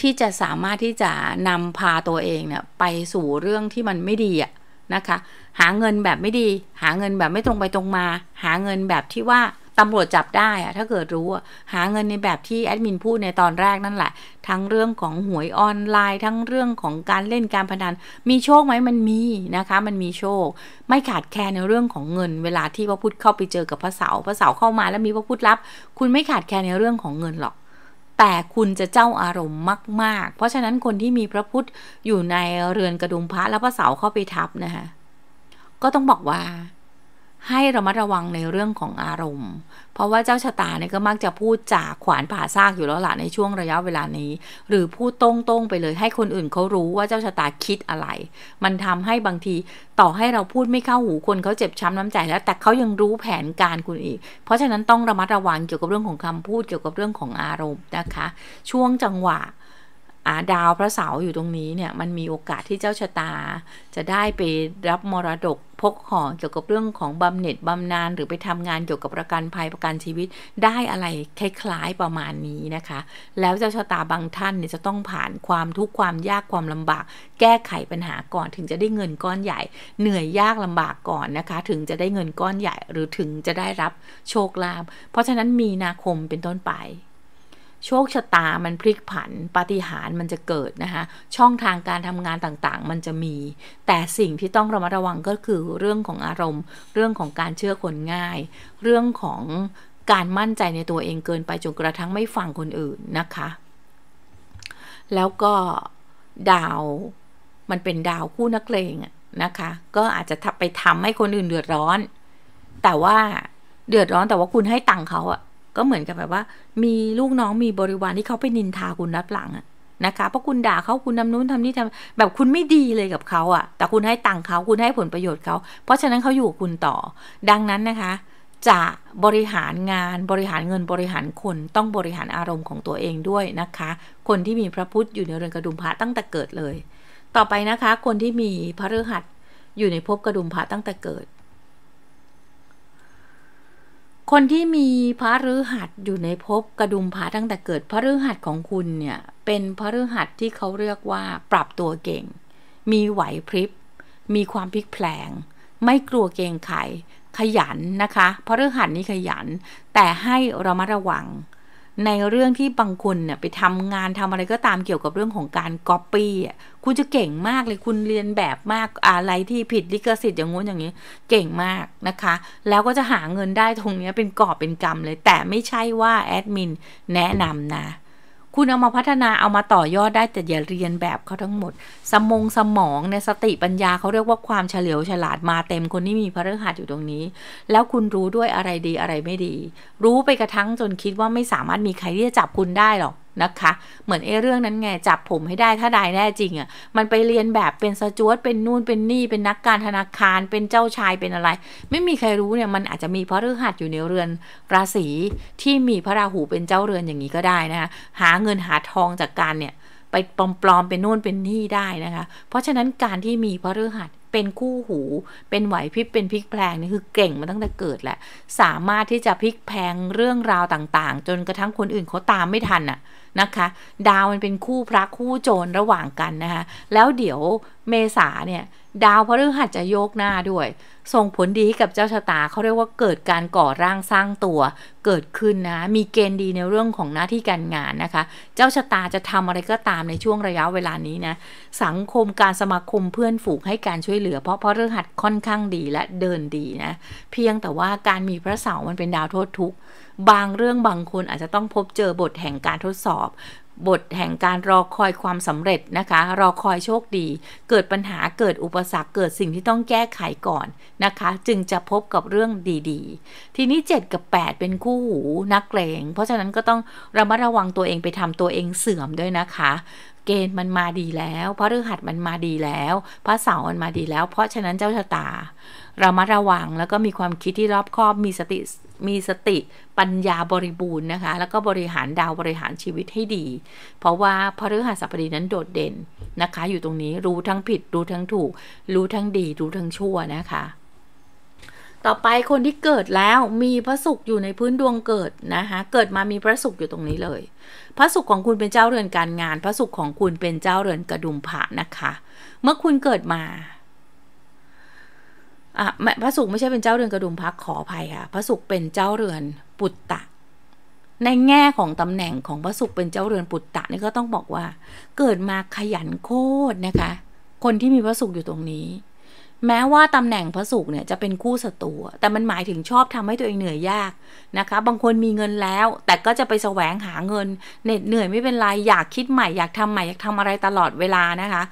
ที่จะสามารถที่จะนำพาตัวเองเนี่ยไปสู่เรื่องที่มันไม่ดีอะนะคะหาเงินแบบไม่ดี หาเงินแบบไม่ตรงไปตรงมา หาเงินแบบที่ว่าตำรวจจับได้อะถ้าเกิดรู้หาเงินในแบบที่แอดมินพูดในตอนแรกนั่นแหละ ทั้งเรื่องของหวยออนไลน์ ทั้งเรื่องของการเล่นการพนันมีโชคไหมมันมีนะคะมันมีโชค ไม่ขาดแคลนในเรื่องของเงิน เวลาที่พระพุทธเข้าไปเจอกับพระเสาพระเสาเข้ามาแล้วมีพระพุทธรับ คุณไม่ขาดแคลนในเรื่องของเงินหรอกแต่คุณจะเจ้าอารมณ์มาก ๆ เพราะฉะนั้นคนที่มีพระพุทธอยู่ในเรือนกระดุมพระแล้วพระเสาเข้าไปทับนะคะก็ต้องบอกว่าให้ระมัดระวังในเรื่องของอารมณ์ เพราะว่าเจ้าชะตาเนี่ยก็มักจะพูดจาขวานผ่าซากอยู่แล้วล่ะในช่วงระยะเวลานี้ หรือพูดตรงๆไปเลยให้คนอื่นเขารู้ว่าเจ้าชะตาคิดอะไร มันทำให้บางทีต่อให้เราพูดไม่เข้าหูคนเขาเจ็บช้าน้ำใจแล้วแต่เขายังรู้แผนการคุณอีก เพราะฉะนั้นต้องระมัดระวังเกี่ยวกับเรื่องของคำพูดเกี่ยวกับเรื่องของอารมณ์นะคะ ช่วงจังหวะอาดาวพระเสาอยู่ตรงนี้เนี่ยมันมีโอกาสที่เจ้าชะตา จะได้ไปรับมรดกพกห่อเกี่ยวกับเรื่องของบำเหน็จบำนาญหรือไปทำงานเกี่ยวกับประกันภัยประกันชีวิต ได้อะไรคล้าย ๆ ประมาณนี้นะคะ แล้วเจ้าชะตาบางท่านเนี่ยจะต้องผ่านความทุกข์ความยากความลำบาก แก้ไขปัญหาก่อนถึงจะได้เงินก้อนใหญ่ เหนื่อยยากลำบากก่อนนะคะถึงจะได้เงินก้อนใหญ่ หรือถึงจะได้รับโชคลาภเพราะฉะนั้นมีนาคมเป็นต้นไปโชคชะตามันพลิกผันปาฏิหาริย์มันจะเกิดนะคะช่องทางการทำงานต่างๆ มันจะมี แต่สิ่งที่ต้องระมัดระวังก็คือเรื่องของอารมณ์ เรื่องของการเชื่อคนง่าย เรื่องของการมั่นใจในตัวเองเกินไปจนกระทั่งไม่ฟังคนอื่นนะคะ แล้วก็ดาวมันเป็นดาวคู่นักเลงนะคะก็อาจจะไปทำให้คนอื่นเดือดร้อน แต่ว่าเดือดร้อนแต่ว่าคุณให้ตังค์เขาอะก็เหมือนกับแบบว่ามีลูกน้องมีบริวารที่เขาไปนินทาคุณรับหลังอะนะคะเพราะคุณด่าเขาคุณทำนู้นทำนี่ทำแบบคุณไม่ดีเลยกับเขาอะแต่คุณให้ตังค์เขาคุณให้ผลประโยชน์เขาเพราะฉะนั้นเขาอยู่คุณต่อ ดังนั้นนะคะ จะบริหารงานบริหารเงินบริหารคนต้องบริหารอารมณ์ของตัวเองด้วยนะคะ คนที่มีพระพุทธอยู่ในเรือนกระดุมพระตั้งแต่เกิดเลย ต่อไปนะคะ คนที่มีพระฤหัส อยู่ในภพกระดุมพระตั้งแต่เกิดคนที่มีพระฤหัสอยู่ในภพกระดุมระตั้งแต่เกิดพระฤหัสของคุณเนี่ยเป็นพระฤหัสที่เขาเรียกว่าปรับตัวเก่ง มีไหวพริบมีความพลิกแผลง ไม่กลัวเกงไขขยันนะคะ พระฤหัสนี้ขยันแต่ให้ระมัดระวังในเรื่องที่บางคนเนี่ย ไปทำงานทำอะไรก็ตามเกี่ยวกับเรื่องของการก๊อปปี้อ่ะ คุณจะเก่งมากเลยคุณเรียนแบบมาก อะไรที่ผิด ลิขสิทธิ์อย่างงู้นอย่างนี้ เก่งมากนะคะ แล้วก็จะหาเงินได้ตรงนี้เป็นกอบเป็นกรรมเลย แต่ไม่ใช่ว่าแอดมินแนะนำนะคุณเอามาพัฒนาเอามาต่อยอดได้แต่อย่าเรียนแบบเขาทั้งหมด สมองสมองเนี่ยสติปัญญาเขาเรียกว่าความเฉลียวฉลาดมาเต็มคนที่มีพระฤหัสอยู่ตรงนี้ แล้วคุณรู้ด้วยอะไรดีอะไรไม่ดี รู้ไปกระทั่งจนคิดว่าไม่สามารถมีใครที่จะจับคุณได้หรอกนะคะเหมือนไอ้เรื่องนั้นไงจับผมให้ได้ถ้าได้แน่จริงอะ่ะมันไปเรียนแบบเป็นสจวตเป็นนู่นเป็นนี่ เป็นนักการธนาคารเป็นเจ้าชายเป็นอะไร ไม่มีใครรู้เนี่ยมันอาจจะมีพระฤหัสอยู่ในเรือนราศีที่มีพระราหูเป็นเจ้าเรือนอย่างนี้ก็ได้นะคะหาเงินหาทองจากการเนี่ยไปปลอมๆเป็นนู่นเป็นนี่ได้นะคะเพราะฉะนั้นการที่มีพระฤหัสเป็นคู่หูเป็นไหวพริบเป็นพลิกแพลงนี่คือเก่งมาตั้งแต่เกิดแหละ สามารถที่จะพลิกแพลงเรื่องราวต่างๆ จนกระทั่งคนอื่นเขาตามไม่ทันอะนะคะ ดาวมันเป็นคู่พระคู่โจรระหว่างกันนะคะ แล้วเดี๋ยวเมษาเนี่ยดาวพฤหัสจะโยกหน้าด้วย ส่งผลดีให้กับเจ้าชะตาเขาเรียกว่าเกิดการก่อร่างสร้างตัว เกิดขึ้นนะ มีเกณฑ์ดีในเรื่องของหน้าที่การงานนะคะเจ้าชะตาจะทำอะไรก็ตามในช่วงระยะเวลานี้นะสังคมการสมาคมเพื่อนฝูงให้การช่วยเหลือเพราะพฤหัดค่อนข้างดีและเดินดีนะเพียงแต่ว่าการมีพระเสาร์มันเป็นดาวโทษทุกบางเรื่องบางคนอาจจะต้องพบเจอบทแห่งการทดสอบบท แห่งการรอคอยความสำเร็จนะคะ รอคอยโชคดี เกิดปัญหาเกิดอุปสรรคเกิดสิ่งที่ต้องแก้ไขก่อนนะคะ จึงจะพบกับเรื่องดี ๆ ทีนี้ 7 กับ 8 เป็นคู่ หู นักเลงเพราะฉะนั้นก็ต้อง ระมัดระวังตัวเองไปทำตัวเองเสื่อมด้วยนะคะ เกณฑ์มันมาดีแล้วพระฤหัสมันมาดีแล้ว พระเสาร์มันมาดีแล้วเพราะฉะนั้นเจ้าชะตาระมัดระวังแล้วก็มีความคิดที่รอบคอบมีสติมีสติปัญญาบริบูรณ์นะคะ แล้วก็บริหารดาวบริหารชีวิตให้ดีเพราะว่าพฤหัสบดีนั้นโดดเด่นนะคะอยู่ตรงนี้รู้ทั้งผิดรู้ทั้งถูกรู้ทั้งดี รู้ทั้งชั่วนะคะ ต่อไปคนที่เกิดแล้วมีพระสุขอยู่ในพื้นดวงเกิดนะคะ เกิดมามีพระสุขอยู่ตรงนี้เลยพระสุขของคุณเป็นเจ้าเรือนการงานพระสุขของคุณเป็นเจ้าเรือนกระดุมผานะคะ เมื่อคุณเกิดมาอ่พระสุขไม่ใช่เป็นเจ้าเรือนกระดุมพักขออภัยค่ะ พระสุขเป็นเจ้าเรือนปุตตะ ในแง่ของตำแหน่งของพระสุขเป็นเจ้าเรือนปุตตะนี่ก็ต้องบอกว่า เกิดมาขยันโคตรนะคะ คนที่มีพระสุขอยู่ตรงนี้แม้ว่าตำแหน่งพระศุกร์เนี่ยจะเป็นคู่ศัตรูแต่มันหมายถึงชอบทำให้ตัวเองเหนื่อยยากนะคะ บางคนมีเงินแล้ว แต่ก็จะไปแสวงหาเงินเหน็ดเหนื่อยไม่เป็นไร อยากคิดใหม่อยากทำใหม่อยากทำอะไรตลอดเวลานะคะ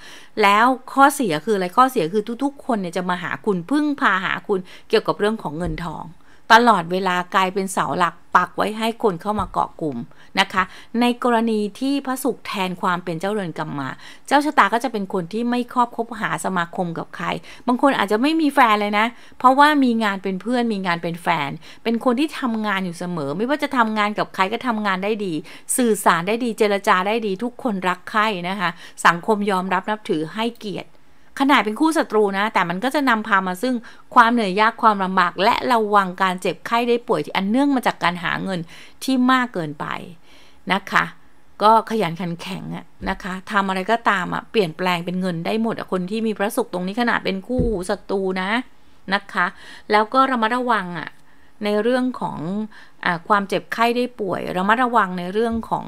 แล้วข้อเสียคือ อะไร ข้อเสียคือทุกๆ คนเนี่ยจะมาหาคุณพึ่งพาหาคุณเกี่ยวกับเรื่องของเงินทองตลอดเวลากลายเป็นเสาหลักปักไว้ให้คนเข้ามาเกาะกลุ่มนะคะ ในกรณีที่พระสุขแทนความเป็นเจ้าเรือนกรรมมา เจ้าชะตาก็จะเป็นคนที่ไม่ครอบคบหาสมาคมกับใคร บางคนอาจจะไม่มีแฟนเลยนะ เพราะว่ามีงานเป็นเพื่อนมีงานเป็นแฟน เป็นคนที่ทำงานอยู่เสมอ ไม่ว่าจะทำงานกับใครก็ทำงานได้ดี สื่อสารได้ดีเจรจาได้ดี ทุกคนรักใคร่นะคะสังคมยอมรับนับถือให้เกียรติขนาดเป็นคู่ศัตรูนะแต่มันก็จะนำพามาซึ่งความเหนื่อยยากความลาบากและระวังการเจ็บไข้ได้ป่วยที่อันเนื่องมาจากการหาเงินที่มากเกินไปนะคะ ก็ขยันขันแข็งอะนะคะทำอะไรก็ตามอะเปลี่ยนแปลงเป็นเงินได้หมดอะคนที่มีพระสุขตรงนี้ขนาดเป็นคู่ศัตรูนะนะคะ แล้วก็ระมัดระวังอะในเรื่องของอความเจ็บไข้ได้ป่วยระมัดระวังในเรื่องของ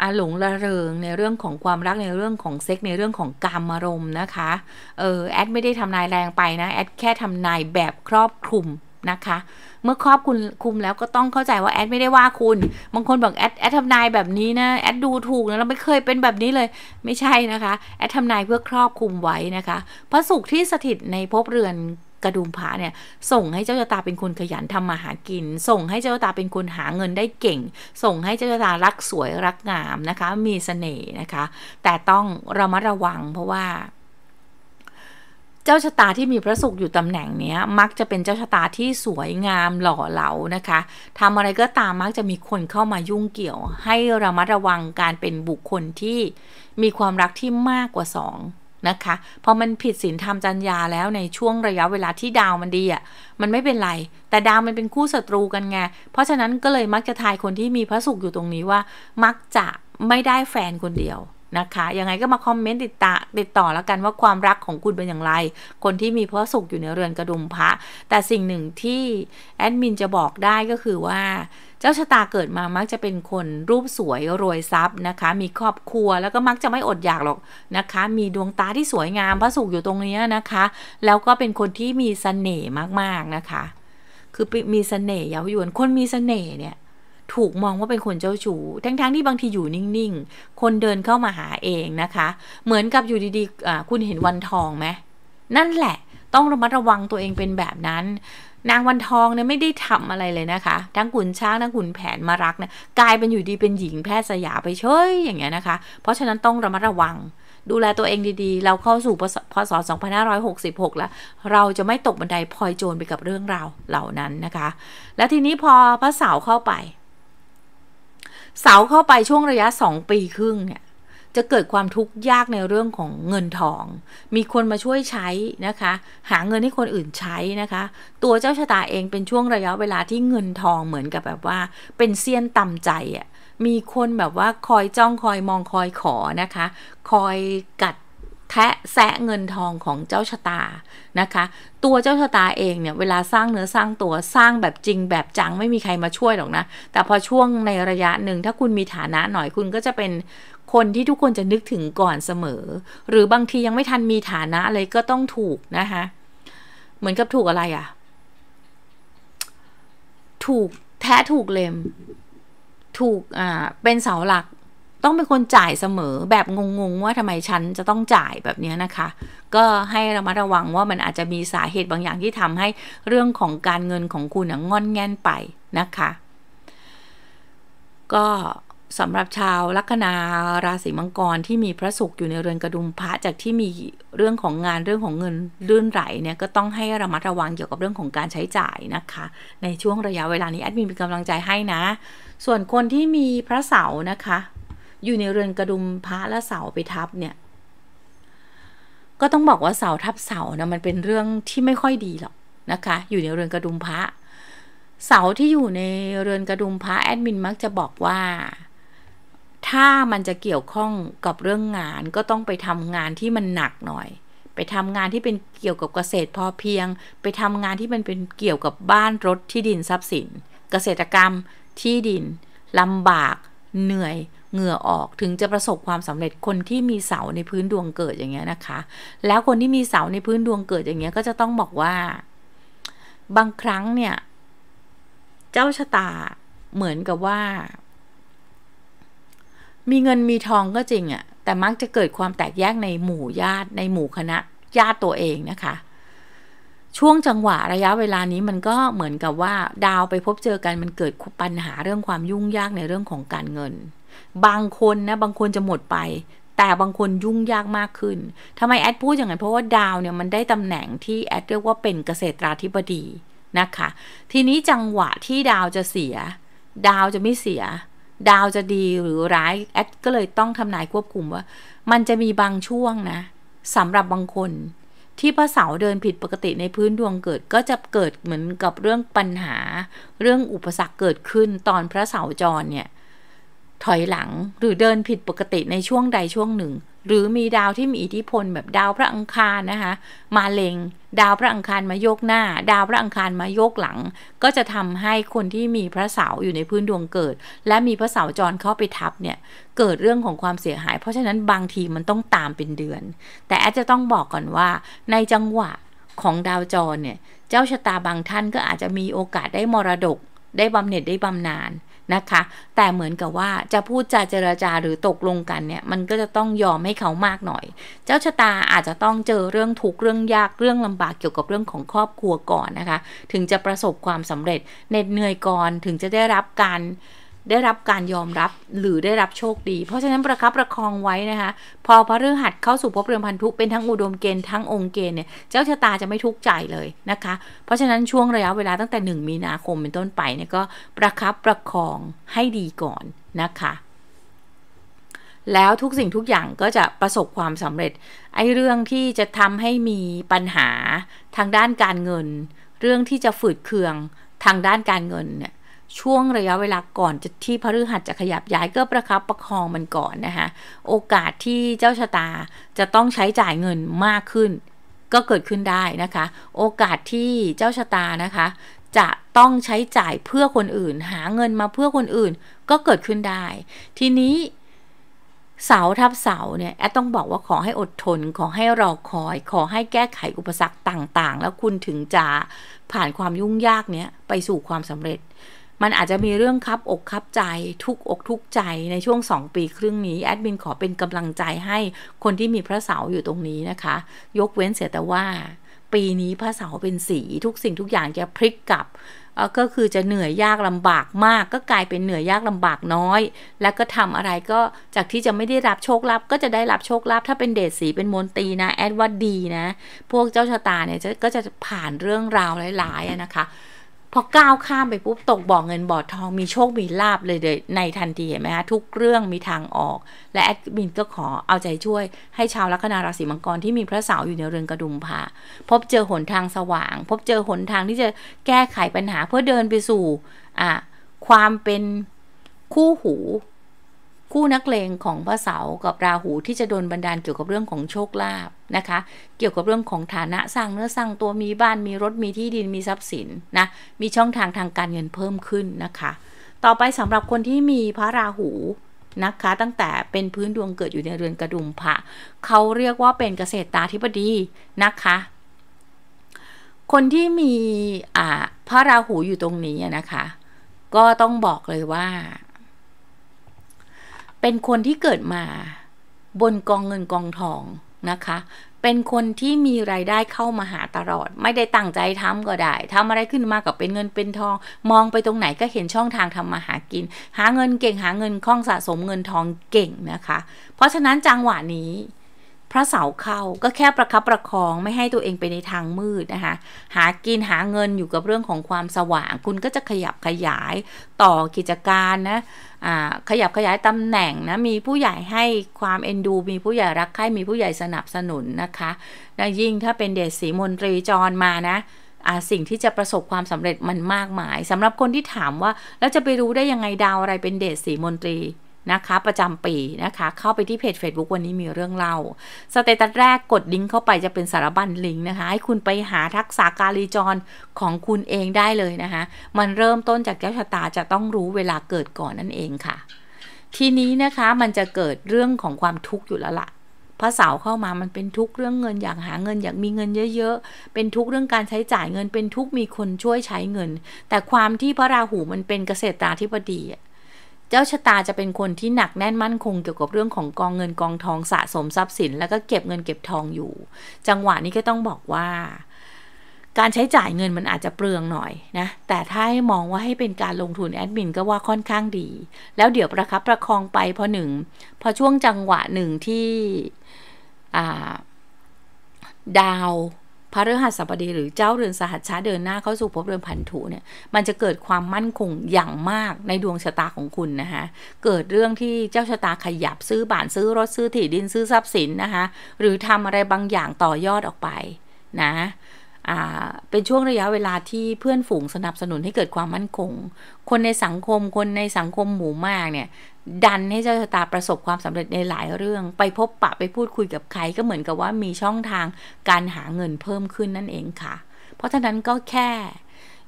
อาหลงระเริงในเรื่องของความรักในเรื่องของเซ็กในเรื่องของกามารมณ์นะคะเออแอดไม่ได้ทำนายแรงไปนะแอดแค่ทำนายแบบครอบคลุมนะคะ เมื่อครอบคุณคุมแล้วก็ต้องเข้าใจว่าแอดไม่ได้ว่าคุณบางคนบอกแอดแอดทำนายแบบนี้นะแอดดูถูกนะเราไม่เคยเป็นแบบนี้เลยไม่ใช่นะคะแอดทำนายเพื่อครอบ คุมไว้นะคะพระสุขที่สถิตในภพเรือนกระดุมผาเนี่ยส่งให้เจ้าชะตาเป็นคนขยันทำมาหากิน ส่งให้เจ้าชะตาเป็นคนหาเงินได้เก่ง ส่งให้เจ้าชะตารักสวยรักงามนะคะ มีสเสน่ห์นะคะ แต่ต้องระมัดระวังเพราะว่า เจ้าชะตาที่มีพระศุกร์อยู่ตำแหน่งนี้มักจะเป็นเจ้าชะตาที่สวยงามหล่อเหลานะคะทำอะไรก็ตามมักจะมีคนเข้ามายุ่งเกี่ยว ให้ระมัดระวังการเป็นบุคคลที่มีความรักที่มากกว่าสองนะคะพอมันผิดศีลธรรมจัญญาแล้วในช่วงระยะเวลาที่ดาวมันดีอะ่ะ มันไม่เป็นไรแต่ดาวมันเป็นคู่ศัตรูกันไงเพราะฉะนั้นก็เลยมักจะทายคนที่มีพระศุกร์อยู่ตรงนี้ว่า มักจะไม่ได้แฟนคนเดียวนะคะยังไงก็มาคอมเมนต์ติดตาติดต่อแล้วกันว่าความรักของคุณเป็นอย่างไร คนที่มีพระศุกร์อยู่ในเรือนกระดุมพระแต่สิ่งหนึ่งที่แอดมินจะบอกได้ก็คือว่าเจ้าชะตาเกิดมามักจะเป็นคนรูปสวยรวยทรัพย์นะคะ มีครอบครัวแล้วก็มักจะไม่อดอยากหรอกนะคะ มีดวงตาที่สวยงามพระสุขอยู่ตรงนี้นะคะ แล้วก็เป็นคนที่มีสเสน่ห์มากๆนะคะ คือมีสเสน่ห์ยาวยวนคนมีสเสน่ห์เนี่ย ถูกมองว่าเป็นคนเจ้าชู้ทั้งๆทที่บางทีอยู่นิ่งๆคนเดินเข้ามาหาเองนะคะ เหมือนกับอยู่ดีๆคุณเห็นวันทองไหมนั่นแหละต้องระมัดระวังตัวเองเป็นแบบนั้นนางวันทองเนี่ยไม่ได้ทำอะไรเลยนะคะ ทั้งขุนช้าง ทั้งขุนแผนมารักเนี่ยกลายเป็นอยู่ดีเป็นหญิงแพทย์สยาไปเฉยอย่างเงี้ยนะคะ เพราะฉะนั้นต้องระมัดระวังดูแลตัวเองดีๆ เราเข้าสู่พศ2566 แล้ว เราจะไม่ตกบันไดพลอยโจรไปกับเรื่องราวเหล่านั้นนะคะ และทีนี้พอพระเสาเข้าไป เสาเข้าไปช่วงระยะ 2 ปีครึ่งเนี่ยจะเกิดความทุกข์ยากในเรื่องของเงินทอง มีคนมาช่วยใช้นะคะ หาเงินให้คนอื่นใช้นะคะ ตัวเจ้าชะตาเองเป็นช่วงระยะเวลาที่เงินทองเหมือนกับ แบบว่า เป็นเซียนต่ำใจอะ่ะ มีคนแบบว่าคอยจ้องคอยมองคอยขอนะคะ คอยกัดแทะแซะเงินทองของเจ้าชะตา นะคะ ตัวเจ้าชะตาเองเนี่ยเวลาสร้างเนื้อสร้างตัวสร้างแบบจริงแบบจังไม่มีใครมาช่วยหรอกนะ แต่พอช่วงในระยะหนึ่งถ้าคุณมีฐานะหน่อยคุณก็จะเป็นคนที่ทุกคนจะนึกถึงก่อนเสมอ หรือบางทียังไม่ทันมีฐานะอะไรก็ต้องถูกนะคะเหมือนกับถูกอะไรอะ่ะถูกแท้ถูกเลมถูกอ่าเป็นเสาหลักต้องเป็นคนจ่ายเสมอแบบงงๆ ว่าทำไมฉันจะต้องจ่ายแบบนี้นะคะ ก็ให้ระมัดระวังว่ามันอาจจะมีสาเหตุบางอย่างที่ทำให้เรื่องของการเงินของคุณงอนแง่นไปนะคะ ก็สำหรับชาวลัคนาราศีมังกรที่มีพระศุกร์อยู่ในเรือนกระดุมพระจากที่มีเรื่องของงานเรื่องของเงินรื่นไหลเนี่ยก็ต้องให้ระมัดระวังเกี่ยวกับเรื่องของการใช้จ่ายนะคะ ในช่วงระยะเวลานี้แอดมินเป็นกำลังใจให้นะส่วนคนที่มีพระเสาร์นะคะ อยู่ในเรือนกระดุมพระและเสาไปทับเนี่ยก็ต้องบอกว่าเสาทับเสานะมันเป็นเรื่องที่ไม่ค่อยดีหรอกนะคะ อยู่ในเรือนกระดุมพระ เสาที่อยู่ในเรือนกระดุมพระแอดมินมักจะบอกว่าถ้ามันจะเกี่ยวข้องกับเรื่องงานก็ต้องไปทำงานที่มันหนักหน่อย ไปทำงานที่เป็นเกี่ยวกับเกษตรพอเพียง ไปทำงานที่มันเป็นเกี่ยวกับบ้านรถที่ดินทรัพย์สิน เกษตรกรรมที่ดินลำบากเหนื่อย เหงื่อออกถึงจะประสบความสำเร็จคนที่มีเสาในพื้นดวงเกิดอย่างเงี้ยนะคะ แล้วคนที่มีเสาในพื้นดวงเกิดอย่างเงี้ยก็จะต้องบอกว่า บางครั้งเนี่ย เจ้าชะตาเหมือนกับว่ามีเงินมีทองก็จริงอะแต่มักจะเกิดความแตกแยกในหมู่ญาติในหมู่คณะญาติตัวเองนะคะ ช่วงจังหวะระยะเวลานี้มันก็เหมือนกับว่าดาวไปพบเจอกันมันเกิดปัญหาเรื่องความยุ่งยากในเรื่องของการเงิน บางคนนะ บางคนจะหมดไป แต่บางคนยุ่งยากมากขึ้น ทำไมแอดพูดอย่างนั้นเพราะว่าดาวเนี่ยมันได้ตำแหน่งที่แอดเรียกว่าเป็นเกษตราธิบดีนะคะ ทีนี้จังหวะที่ดาวจะเสีย ดาวจะไม่เสียดาวจะดีหรือร้ายแอดก็เลยต้องทำนายควบคุมว่า มันจะมีบางช่วงนะสำหรับบางคน ที่พระเสาเดินผิดปกติในพื้นดวงเกิด ก็จะเกิดเหมือนกับเรื่องปัญหา เรื่องอุปสรรคเกิดขึ้นตอนพระเสาจรเนี่ย ถอยหลังหรือเดินผิดปกติในช่วงใดช่วงหนึ่งหรือมีดาวที่มีอิทธิพลแบบดาวพระอังคารนะคะมาเลงดาวพระอังคารมายกหน้า ดาวพระอังคารมายกหลัง ก็จะทำให้คนที่มีพระเสาอยู่ในพื้นดวงเกิด และมีพระเสาจรเข้าไปทับเนี่ยเกิดเรื่องของความเสียหายเพราะฉะนั้นบางทีมันต้องตามเป็นเดือน แต่อาจจะต้องบอกก่อนว่า ในจังหวะของดาวจรเนี่ยเจ้าชะตาบางท่านก็อาจจะมีโอกาสได้มรดกได้บำเหน็จได้บำนาญนะคะ แต่เหมือนกับว่าจะพูดจาเจรจาหรือตกลงกันเนี่ย มันก็จะต้องยอมให้เขามากหน่อย เจ้าชะตาอาจจะต้องเจอเรื่องทุกข์เรื่องยากเรื่องลำบากเกี่ยวกับเรื่องของครอบครัวก่อนนะคะ ถึงจะประสบความสำเร็จเหน็ดเหนื่อยก่อน ถึงจะได้รับการได้รับการยอมรับหรือได้รับโชคดี เพราะฉะนั้นประคับประคองไว้นะคะพอพระฤหัสเข้าสู่ภพเรือนพันธุเป็นทั้งอุดมเกณฑ์ทั้งองค์เกณฑ์เนี่ยเจ้าชะตาจะไม่ทุกข์ใจเลยนะคะเพราะฉะนั้นช่วงระยะเวลาตั้งแต่ 1 มีนาคมเป็นต้นไปเนี่ยก็ประคับประคองให้ดีก่อนนะคะ แล้วทุกสิ่งทุกอย่างก็จะประสบความสำเร็จไอ้เรื่องที่จะทำให้มีปัญหาทางด้านการเงิน เรื่องที่จะฝืดเคืองทางด้านการเงินเนี่ยช่วงระยะเวลาก่อน จะ ที่พฤหัสจะขยับย้ายก็ประครับประคองมันก่อนนะคะโอกาสที่เจ้าชะตาจะต้องใช้จ่ายเงินมากขึ้น ก็เกิดขึ้นได้นะคะ โอกาสที่เจ้าชะตา นะคะ จะต้องใช้จ่ายเพื่อคนอื่น หาเงินมาเพื่อคนอื่นก็เกิดขึ้นได้ ทีนี้ เสาทับเสาเนี่ยแอดต้องบอกว่าขอให้อดทน ขอให้รอคอย ขอให้แก้ไขอุปสรรคต่างๆ แล้วคุณถึงจะผ่านความยุ่งยากเนี้ยไปสู่ความสำเร็จมันอาจจะมีเรื่องคับอกคับใจทุกอกทุกใจในช่วง 2 ปีครึ่งนี้แอดมินขอเป็น กำลังใจให้คนที่มีพระเสาอยู่ตรงนี้นะคะ ยกเว้นเสียแต่ว่า ปีนี้พระเสาเป็นสีทุกสิ่งทุกอย่างจะพลิกกลับ ก็คือจะเหนื่อยยาก ลำบากมาก ก็กลายเป็นเหนื่อยยากลำบากน้อย แล้วก็ทำอะไรก็จากที่จะไม่ได้รับโชคลาภก็จะได้รับโชคลาภถ้าเป็นเดชสีเป็นมนตีนะแอดว่าดีนะพวกเจ้าชะตาเนี่ยก็จะผ่านเรื่องราวหลายๆนะคะพอก้าวข้ามไป ปุ๊บ ตกบ่อเงินบ่อทองมี โชค มี ลาบเลยเลยในทัน ที เห็นไหมคะทุก เรื่องมีทางออก และแอดมินก็ขอเอาใจช่วยให้ชาวลัคนา ราศีมังกรที่มีพระเสาอยู่ในเรือนกระดุมพาพบเจอหนทางสว่าง พบเจอ หน ทางที่จะแก้ไขปัญหาเพื่อเดินไปสู่อ่าความเป็นคู่หูคู่นักเลงของพระเสากับราหูที่จะโดนบันดาลเกี่ยวกับเรื่องของโชคลาภนะคะ เกี่ยวกับเรื่องของฐานะสร้างเนื้อสร้าง ตัวมีบ้านมีรถมีที่ดินมีทรัพย์สินนะ มีช่องทางทางการเงินเพิ่มขึ้นนะคะ ต่อไปสำหรับคนที่มีพระราหูนะคะ ตั้งแต่เป็นพื้นดวงเกิดอยู่ในเรือนกระดุมพระเขาเรียกว่าเป็นเกษตรตาธิบดีนะคะ คนที่มีพระราหูอยู่ตรงนี้นะคะ ก็ต้องบอกเลยว่าเป็นคนที่เกิดมาบน กองเงินกองทองนะคะ เป็นคนที่มีรายได้เข้า มา หาตลอด ไม่ได้ตั้งใจทำก็ได้ ทำอะไรขึ้นมากับเป็นเงินเป็น ทอง มองไปตรงไหนก็เห็นช่องทางทำมา หากิน หาเงินเก่งหาเงินคล่องสะสมเงินทองเก่งนะคะ เพราะฉะนั้นจังหวะนี้พระเสาเข้าก็แค่ประคับประคองไม่ให้ตัวเองไปในทางมืดนะคะหากินหาเงินอยู่กับเรื่องของความสว่าง คุณก็จะขยับขยายต่อกิจการนะขยับขยายตำแหน่งนะมีผู้ใหญ่ให้ความเอ็นดู มีผู้ใหญ่รักใคร่มีผู้ใหญ่สนับสนุนนะคะนะยิ่งถ้าเป็นเดชสีมนตรีจรมานะสิ่งที่จะประสบความสำเร็จมันมากมาย สำหรับคนที่ถามว่าแล้วจะไปรู้ได้ยังไงดาวอะไรเป็นเดชสีมนตรีนะคะประจำปีนะคะเข้าไปที่เพจ Facebook วันนี้มีเรื่องเล่าสเตตัสแรกกดลิงก์เข้าไปจะเป็นสารบัญลิงก์นะคะให้คุณไปหาทักษะการรีจรของคุณเองได้เลยนะคะ มันเริ่มต้นจากเจ้าชะตาจะต้องรู้เวลาเกิดก่อนนั่นเองค่ะ ทีนี้นะคะมันจะเกิดเรื่องของความทุกข์อยู่แล้วละ่ะพระเสาเข้ามามันเป็นทุกข์เรื่องเงินอยากหาเงิน อยากมีเงินเยอะๆ เป็นทุกข์เรื่องการใช้จ่ายเงิน เป็นทุกข์มีคนช่วยใช้เงิน แต่ความที่พระราหูมันเป็นเกษตราธิบดีเจ้าชะตาจะเป็นคนที่หนักแน่นมั่นคงเกี่ยวกับเรื่องของกองเงินกองทองสะสมทรัพย์สินแล้วก็เก็บเงินเก็บทองอยู่ จังหวะนี้ก็ต้องบอกว่า การใช้จ่ายเงินมันอาจจะเปลืองหน่อยนะแต่ถ้าให้มองว่าให้เป็นการลงทุนแอดมินก็ว่าค่อนข้างดี แล้วเดี๋ยวประคับประคองไปพอหนึ่งพอช่วงจังหวะหนึ่งที่ดาวพระฤหัสบดีหรือเจ้าเรือนสหัสชาเดินหน้าเข้าสู่ภพเรือนผันถุเนี่ยมันจะเกิดความมั่นคงอย่างมากในดวงชะตาของคุณนะคะเกิดเรื่องที่เจ้าชะตาขยับซื้อบ้านซื้อรถซื้อที่ดินซื้อทรัพย์สินนะคะหรือทำอะไรบางอย่างต่อยอดออกไปนะเป็นช่วงระยะเวลาที่เพื่อนฝูงสนับสนุนให้เกิดความมั่นคง คนในสังคมคนในสังคมหมู่มากเนี่ยดันให้เจ้าชะตาประสบความสำเร็จในหลายเรื่อง ไปพบปะไปพูดคุยกับใครก็เหมือนกับว่ามีช่องทางการหาเงินเพิ่มขึ้นนั่นเองค่ะ เพราะฉะนั้นก็แค่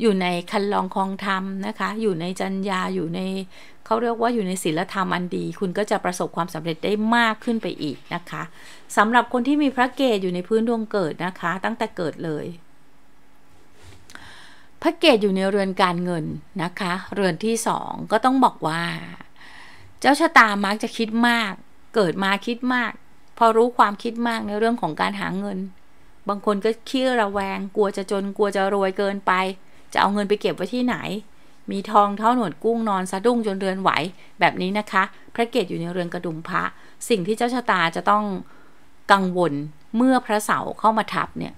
อยู่ในคันลองคองธรรมนะคะ อยู่ในจัญญาอยู่ในเขาเรียกว่าอยู่ในศีลธรรมอันดี คุณก็จะประสบความสำเร็จได้มากขึ้นไปอีกนะคะ สำหรับคนที่มีพระเกศอยู่ในพื้นดวงเกิดนะคะ ตั้งแต่เกิดเลยพระเกตอยู่ในเรือนการเงินนะคะ เรือนที่สองก็ต้องบอกว่า เจ้าชะตามักจะคิดมาก เกิดมาคิดมาก พอรู้ความคิดมากในเรื่องของการหาเงิน บางคนก็ขี้ระแวง กลัวจะจนกลัวจะรวยเกินไป จะเอาเงินไปเก็บไว้ที่ไหน มีทองเท่าหนวดกุ้งนอนสะดุ้งจนเรือนไหวแบบนี้นะคะพระเกตอยู่ในเรือนกระดุมพระ สิ่งที่เจ้าชะตาจะต้องกังวลเมื่อพระเสาเข้ามาทับเนี่ย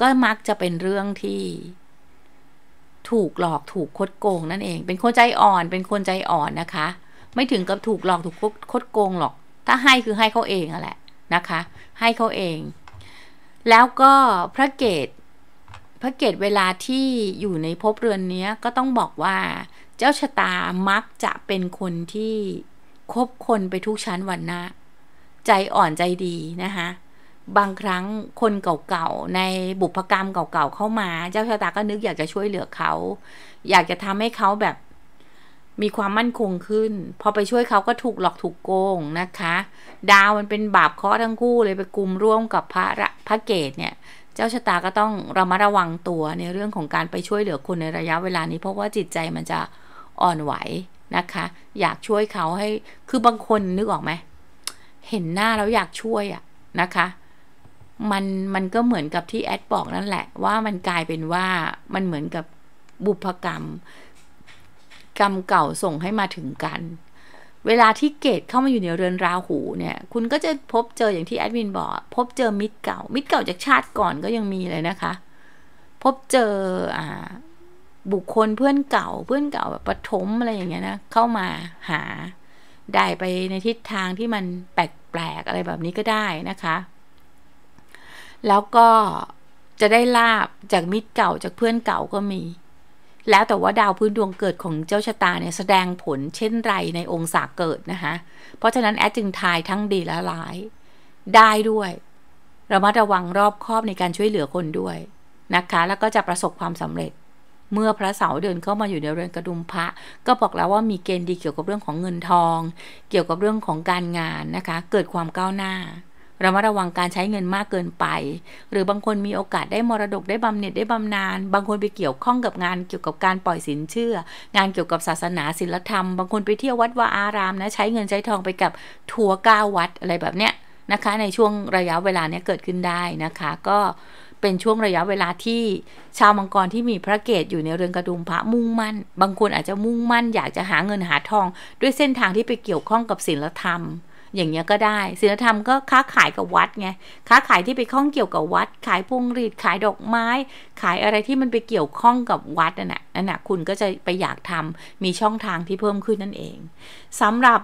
ก็มักจะเป็นเรื่องที่ถูกหลอกถูกคดโกงนั่นเองเป็นคนใจอ่อนเป็นคนใจอ่อนนะคะ ไม่ถึงกับถูกหลอกถูกคดโกงหรอก ถ้าให้คือให้เขาเองอะแหละนะคะให้เขาเอง แล้วก็พระเกตพระเกตเวลาที่อยู่ในภพเรือนนี้ก็ต้องบอกว่า เจ้าชะตามักจะเป็นคนที่คบคนไปทุกชั้นวันนะใจอ่อนใจดีนะคะบางครั้งคนเก่าๆในบุพกรรมเก่าๆเข้ามา เจ้าชะตาก็นึกอยากจะช่วยเหลือเขา อยากจะทำให้เขาแบบมีความมั่นคงขึ้นพอไปช่วยเขาก็ถูกหลอกถูกโกงนะคะ ดาวมันเป็นบาปเคราะทั้งคู่เลยไปกลุ่มร่วมกับพระพระเกตเนี่ย เจ้าชะตาก็ต้องระมัดระวังตัวในเรื่องของการไปช่วยเหลือคนในระยะเวลานี้เพราะว่าจิตใจมันจะอ่อนไหวนะคะ อยากช่วยเขาให้คือบางคนนึกออกไหมเห็นหน้าแล้วอยากช่วยอะนะคะมันมันก็เหมือนกับที่แอดบอกนั่นแหละ ว่ามันกลายเป็นว่ามันเหมือนกับบุพกรรม กรรมเก่าส่งให้มาถึงกัน เวลาที่เกตเข้ามาอยู่ในเรือนราหูเนี่ย คุณก็จะพบเจออย่างที่แอดมินบอกพบเจอมิตรเก่ามิตรเก่าจากชาติก่อนก็ยังมีเลยนะคะ พบเจออ่าบุคคลเพื่อนเก่าเพื่อนเก่าแบบปฐมอะไรอย่างเงี้ยนะเข้ามาหาได้ไปในทิศทางที่มันแปลกๆอะไรแบบนี้ก็ได้นะคะแล้วก็จะได้ลาบจากมิตรเก่าจากเพื่อนเก่าก็มี แล้วแต่ว่าดาวพื้นดวงเกิดของเจ้าชะตา เนี่ย แสดงผลเช่นไรในองศาเกิดนะคะ เพราะฉะนั้นแอดจึงทายทั้งดีและร้าย ได้ด้วยระมัดระวังรอบครอบในการช่วยเหลือคนด้วยนะคะ แล้วก็จะประสบความสำเร็จ เมื่อพระเสาเดินเข้ามาอยู่ในเรือนกระดุมพระก็บอกแล้วว่ามีเกณฑ์ดีเกี่ยวกับเรื่องของเงินทอง เกี่ยวกับเรื่องของการงานนะคะ เกิดความก้าวหน้าระมัดระวังการใช้เงินมากเกินไป หรือบางคนมีโอกาสได้มรดกได้บำเหน็จได้บำนาญบางคนไปเกี่ยวข้องกับงานเกี่ยวกับการปล่อยสินเชื่อ งานเกี่ยวกับศาสนาศิลธรรม บางคนไปเที่ยววัดวาอารามนะ ใช้เงินใช้ทองไปกับ ทัวร์ก้าวัดอะไรแบบเนี้ยนะคะในช่วงระยะเวลาเนี้ยเกิดขึ้นได้นะคะ ก็เป็นช่วงระยะเวลาที่ ชาวมังกรที่มีพระเกตอยู่ในเรือนกระดุมพระมุ่งมั่น บางคนอาจจะมุ่งมั่นอยากจะหาเงินหาทอง ด้วยเส้นทางที่ไปเกี่ยวข้องกับศีลธรรมอย่างเงี้ยก็ได้ศีลธรรมก็ค้าขายกับวัดไงค้าขายที่ไปข้องเกี่ยวกับวัด ขายพวงหรีดขายดอกไม้ ขายอะไรที่มันไปเกี่ยวข้องกับวัดนั่นแหะนั่นแหะคุณก็จะไปอยากทำมีช่องทางที่เพิ่มขึ้นนั่นเอง สำหรับ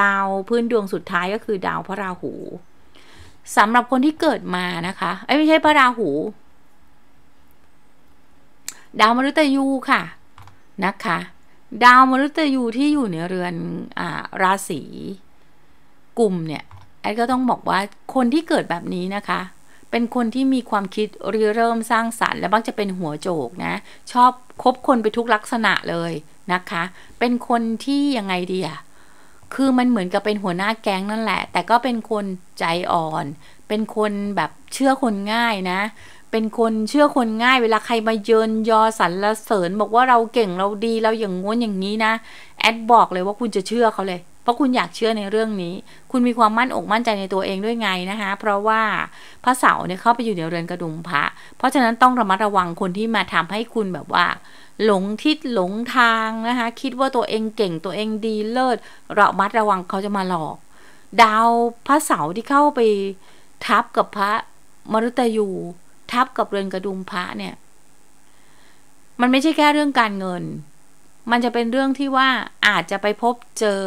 ดาวพื้นดวงสุดท้ายก็คือ ดาวพระราหูสำหรับคนที่เกิดมานะคะไม่ใช่พระราหู ดาวมฤตยูค่ะนะคะ ดาวมฤตยูที่อยู่ในเรือนอราศีกลุ่มเนี่ยแอดก็ต้องบอกว่าคนที่เกิดแบบนี้นะคะ เป็นคนที่มีความคิดริเริ่มสร้างสารรค์และมักจะเป็นหัวโจกนะ ชอบคบคนไปทุกลักษณะเลยนะคะ เป็นคนที่ยังไงดีอะคือมันเหมือนกับเป็นหัวหน้าแก๊งนั่นแหละ แต่ก็เป็นคนใจอ่อน เป็นคนแบบเชื่อคนง่ายนะ เป็นคนเชื่อคนง่าย เวลาใครมาเยินยอสรรเสริญบอกว่าเราเก่งเราดีเราอย่างง้นอย่างนี้นะแอดบอกเลยว่าคุณจะเชื่อเขาเลยเพราะคุณอยากเชื่อในเรื่องนี้ คุณมีความมั่นอกมั่นใจในตัวเองด้วยไงนะคะ เพราะว่าพระเสาเนี่ยเข้าไปอยู่ในเรือนกระดุมพระ เพราะฉะนั้นต้องระมัดระวังคนที่มาทำให้คุณแบบว่า หลงทิศหลงทางนะคะ คิดว่าตัวเองเก่งตัวเองดีเลิศเรามัดระวังเขาจะมาหลอก ดาวพระเสาที่เข้าไป ทับกับพระมรุตยูทับกับเรือนกระดุมพระเนี่ย มันไม่ใช่แค่เรื่องการเงิน มันจะเป็นเรื่องที่ว่าอาจจะไปพบเจอ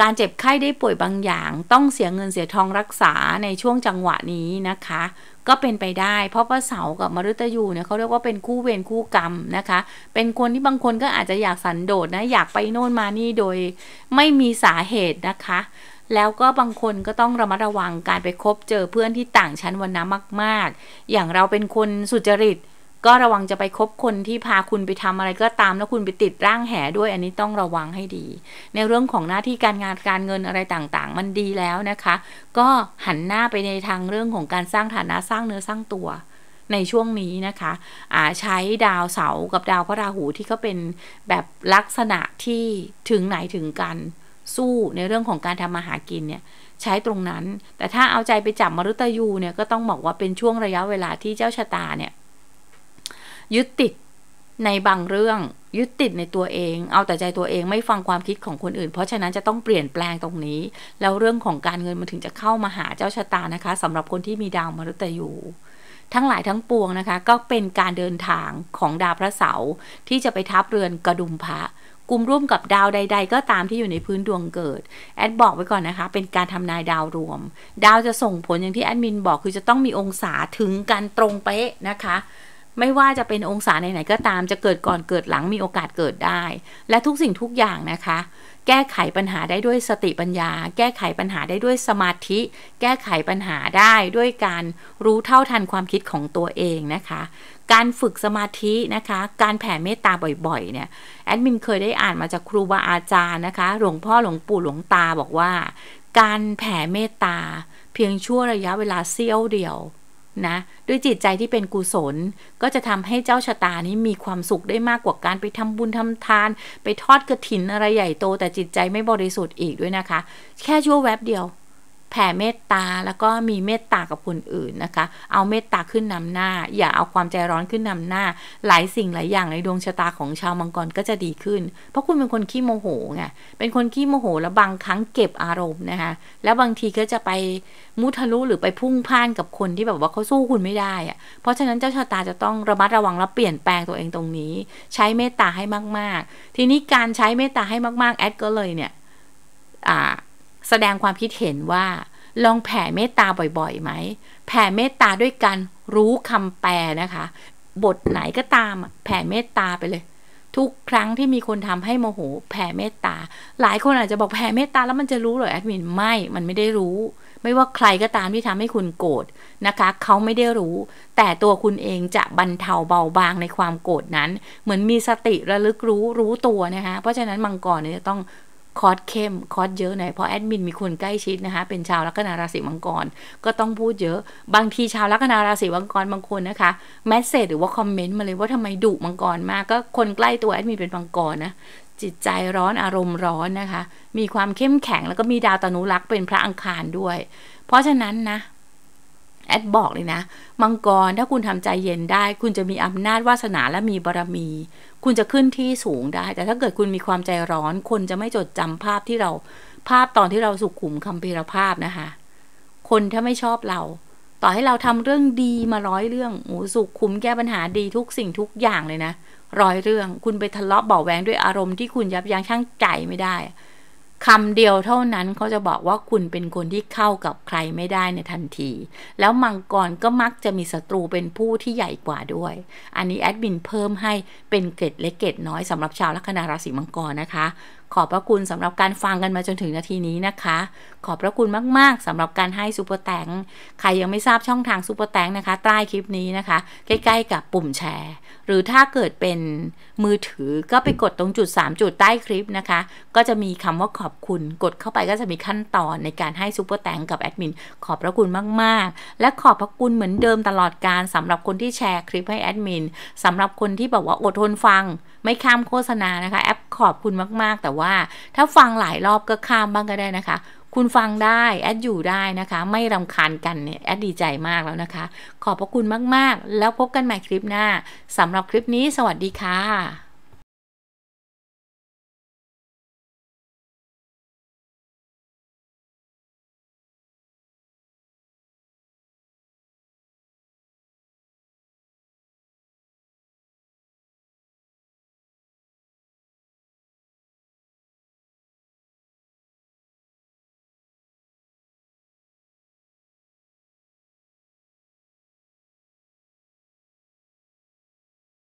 การเจ็บไข้ได้ป่วยบางอย่าง ต้องเสียเงินเสียทองรักษาในช่วงจังหวะนี้นะคะ ก็เป็นไปได้ เพราะว่าเสากับมฤตยูเนี่ยเขาเรียกว่าเป็นคู่เวรคู่กรรมนะคะ เป็นคนที่บางคนก็อาจจะอยากสันโดษนะอยากไปโน่นมานี่โดยไม่มีสาเหตุนะคะ แล้วก็บางคนก็ต้องระมัดระวังการไปคบเจอเพื่อนที่ต่างชั้นวรนนะมาก ๆ อย่างเราเป็นคนสุจริตก็ระวังจะไปคบคนที่พาคุณไปทำอะไรก็ตามแล้วคุณไปติดร่างแห่ด้วยอันนี้ต้องระวังให้ดี ในเรื่องของหน้าที่การงานการเงินอะไรต่างๆ มันดีแล้วนะคะ ก็หันหน้าไปในทางเรื่องของการสร้างฐานะสร้างเนื้อสร้างตัว ในช่วงนี้นะคะาใช้ดาวเสาร์กับดาวพระราหูที่ก็เป็นแบบลักษณะที่ถึงไหนถึงกันสู้ในเรื่องของการทำมาหากินเนี่ยใช้ตรงนั้น แต่ถ้าเอาใจไปจับมรุตยูเนี่ยก็ต้องบอกว่าเป็นช่วงระยะเวลาที่เจ้าชะตาเนี่ยยึดติดในบางเรื่องยึดติดในตัวเอง เอาแต่ใจตัวเองไม่ฟังความคิดของคนอื่นเพราะฉะนั้นจะต้องเปลี่ยนแปลงตรงนี้ แล้วเรื่องของการเงินมันถึงจะเข้ามาหาเจ้าชะตานะคะ สำหรับคนที่มีดาวมฤตยูทั้งหลายทั้งปวงนะคะก็เป็นการเดินทางของดาวพระเสาร์ที่จะไปทับเรือนกระดุมพระกลุ่มร่วมกับดาวใด ๆ ก็ตามที่อยู่ในพื้นดวงเกิด แอดบอกไว้ก่อนนะคะ เป็นการทำนายดาวรวมดาวจะส่งผลอย่างที่แอดมินบอกคือจะต้องมีองศาถึงกันตรงเป๊ะนะคะไม่ว่าจะเป็นองศาไหนๆก็ตามจะเกิดก่อนเกิดหลังมีโอกาสเกิดได้ และทุกสิ่งทุกอย่างนะคะ แก้ไขปัญหาได้ด้วยสติปัญญา แก้ไขปัญหาได้ด้วยสมาธิ แก้ไขปัญหาได้ด้วยการรู้เท่าทันความคิดของตัวเองนะคะการฝึกสมาธินะคะ การแผ่เมตตาบ่อยๆเนี่ยแอดมินเคยได้อ่านมาจากครูบาอาจารย์นะคะ หลวงพ่อหลวงปู่หลวงตาบอกว่า การแผ่เมตตา เพียงชั่วระยะเวลาเสี้ยวเดียวนะด้วยจิตใจที่เป็นกุศล ก็จะทำให้เจ้าชะตานี้มีความสุขได้มากกว่าการไปทำบุญทำทานไปทอดกระถินอะไรใหญ่โตแต่จิตใจไม่บริสุทธิ์อีกด้วยนะคะ แค่ชั่วแวบเดียวแผ่เมตตาแล้วก็มีเมตตากับคนอื่นนะคะ เอาเมตตาขึ้นนำหน้าอย่าเอาความใจร้อนขึ้นนำหน้าหลายสิ่งหลายอย่างในดวงชะตาของชาวมังกรก็จะดีขึ้น เพราะคุณเป็นคนขี้โมโหไงเป็นคนขี้โมโหแล้วบางครั้งเก็บอารมณ์นะคะ แล้วบางทีก็จะไปมุทะลุหรือไปพุ่งพ่านกับคนที่แบบว่าเขาสู้คุณไม่ได้อะเพราะฉะนั้นเจ้าชะตาจะต้องระมัดระวังและเปลี่ยนแปลงตัวเองตรงนี้ ใช้เมตตาให้มากๆ ทีนี้การใช้เมตตาให้มากๆ แอดก็เลยเนี่ยอ่าแสดงความคิดเห็นว่าลองแผ่เมตตาบ่อยๆ ไหมแผ่เมตตาด้วยการรู้คำแปลนะคะ บทไหนก็ตามแผ่เมตตาไปเลย ทุกครั้งที่มีคนทำให้โมโห แผ่เมตตา หลายคนอาจจะบอกแผ่เมตตาแล้วมันจะรู้เหรอแอดมินไม่ มันไม่ได้รู้ ไม่ว่าใครก็ตามที่ทำให้คุณโกรธนะคะเขาไม่ได้รู้ แต่ตัวคุณเองจะบรรเทาเบาบางในความโกรธนั้น เหมือนมีสติระลึกรู้รู้ตัวนะคะเพราะฉะนั้นมังกรเนี่ยจะต้องคอร์สเข้มคอร์สเยอะหน่อยเพราะแอดมินมีคนใกล้ชิดนะคะ เป็นชาวลัคนาราศีมังกร ก็ต้องพูดเยอะ บางทีชาวลัคนาราศีมังกรบางคนนะคะแมสเซจหรือว่าคอมเมนต์มาเลยว่าทำไมดุมังกรมากก็คนใกล้ตัวแอดมินเป็นมังกรนะจิตใจร้อนอารมณ์ร้อนนะคะ มีความเข้มแข็งแล้วก็มีดาวตนุรักษ์เป็นพระอังคารด้วย เพราะฉะนั้นนะแอดบอกเลยนะมังกรถ้าคุณทำใจเย็นได้ คุณจะมีอำนาจวาสนาและมีบารมี คุณจะขึ้นที่สูงได้ แต่ถ้าเกิดคุณมีความใจร้อนคนจะไม่จดจำภาพที่เรา ภาพตอนที่เราสุขุมคำเพรภาพนะคะ คนถ้าไม่ชอบเรา ต่อให้เราทำเรื่องดีมาร้อยเรื่องโอ้สุขุมแก้ปัญหาดีทุกสิ่งทุกอย่างเลยนะร้อยเรื่องคุณไปทะเลาะเบาแวงด้วยอารมณ์ที่คุณยับยั้งชั่งใจไม่ได้คำเดียวเท่านั้นเขาจะบอกว่าคุณเป็นคนที่เข้ากับใครไม่ได้ในทันที แล้วมังกรก็มักจะมีศัตรูเป็นผู้ที่ใหญ่กว่าด้วย อันนี้แอดมินเพิ่มให้เป็นเกตแเล็กเกตน้อยสำหรับชาวลัคนาราศีมังกรนะคะขอบพระคุณสำหรับการฟังกันมาจนถึงนาทีนี้นะคะ ขอบพระคุณมากๆสำหรับการให้ซูเปอร์แตงใครยังไม่ทราบช่องทางซูเปอร์แตงนะคะใต้คลิปนี้นะคะ ใกล้ ๆ กับปุ่มแชร์หรือถ้าเกิดเป็นมือถือก็ไปกดตรงจุด 3 จุดใต้คลิปนะคะ ก็จะมีคำว่าขอบคุณกดเข้าไปก็จะมีขั้นตอนในการให้ซูเปอร์แตงกับแอดมินขอบพระคุณมากๆ และขอบพระคุณเหมือนเดิมตลอดการสำหรับคนที่แชร์คลิปให้แอดมินสำหรับคนที่บอกว่าอดทนฟังไม่ข้ามโฆษณานะคะ แอปขอบคุณมากๆ แต่ว่าถ้าฟังหลายรอบก็ข้ามบ้างก็ได้นะคะ คุณฟังได้ แอดอยู่ได้นะคะ ไม่รำคาญกันเนี่ยแอดดีใจมากแล้วนะคะ ขอบพระคุณมากๆ แล้วพบกันใหม่คลิปหน้าสำหรับคลิปนี้สวัสดีค่ะ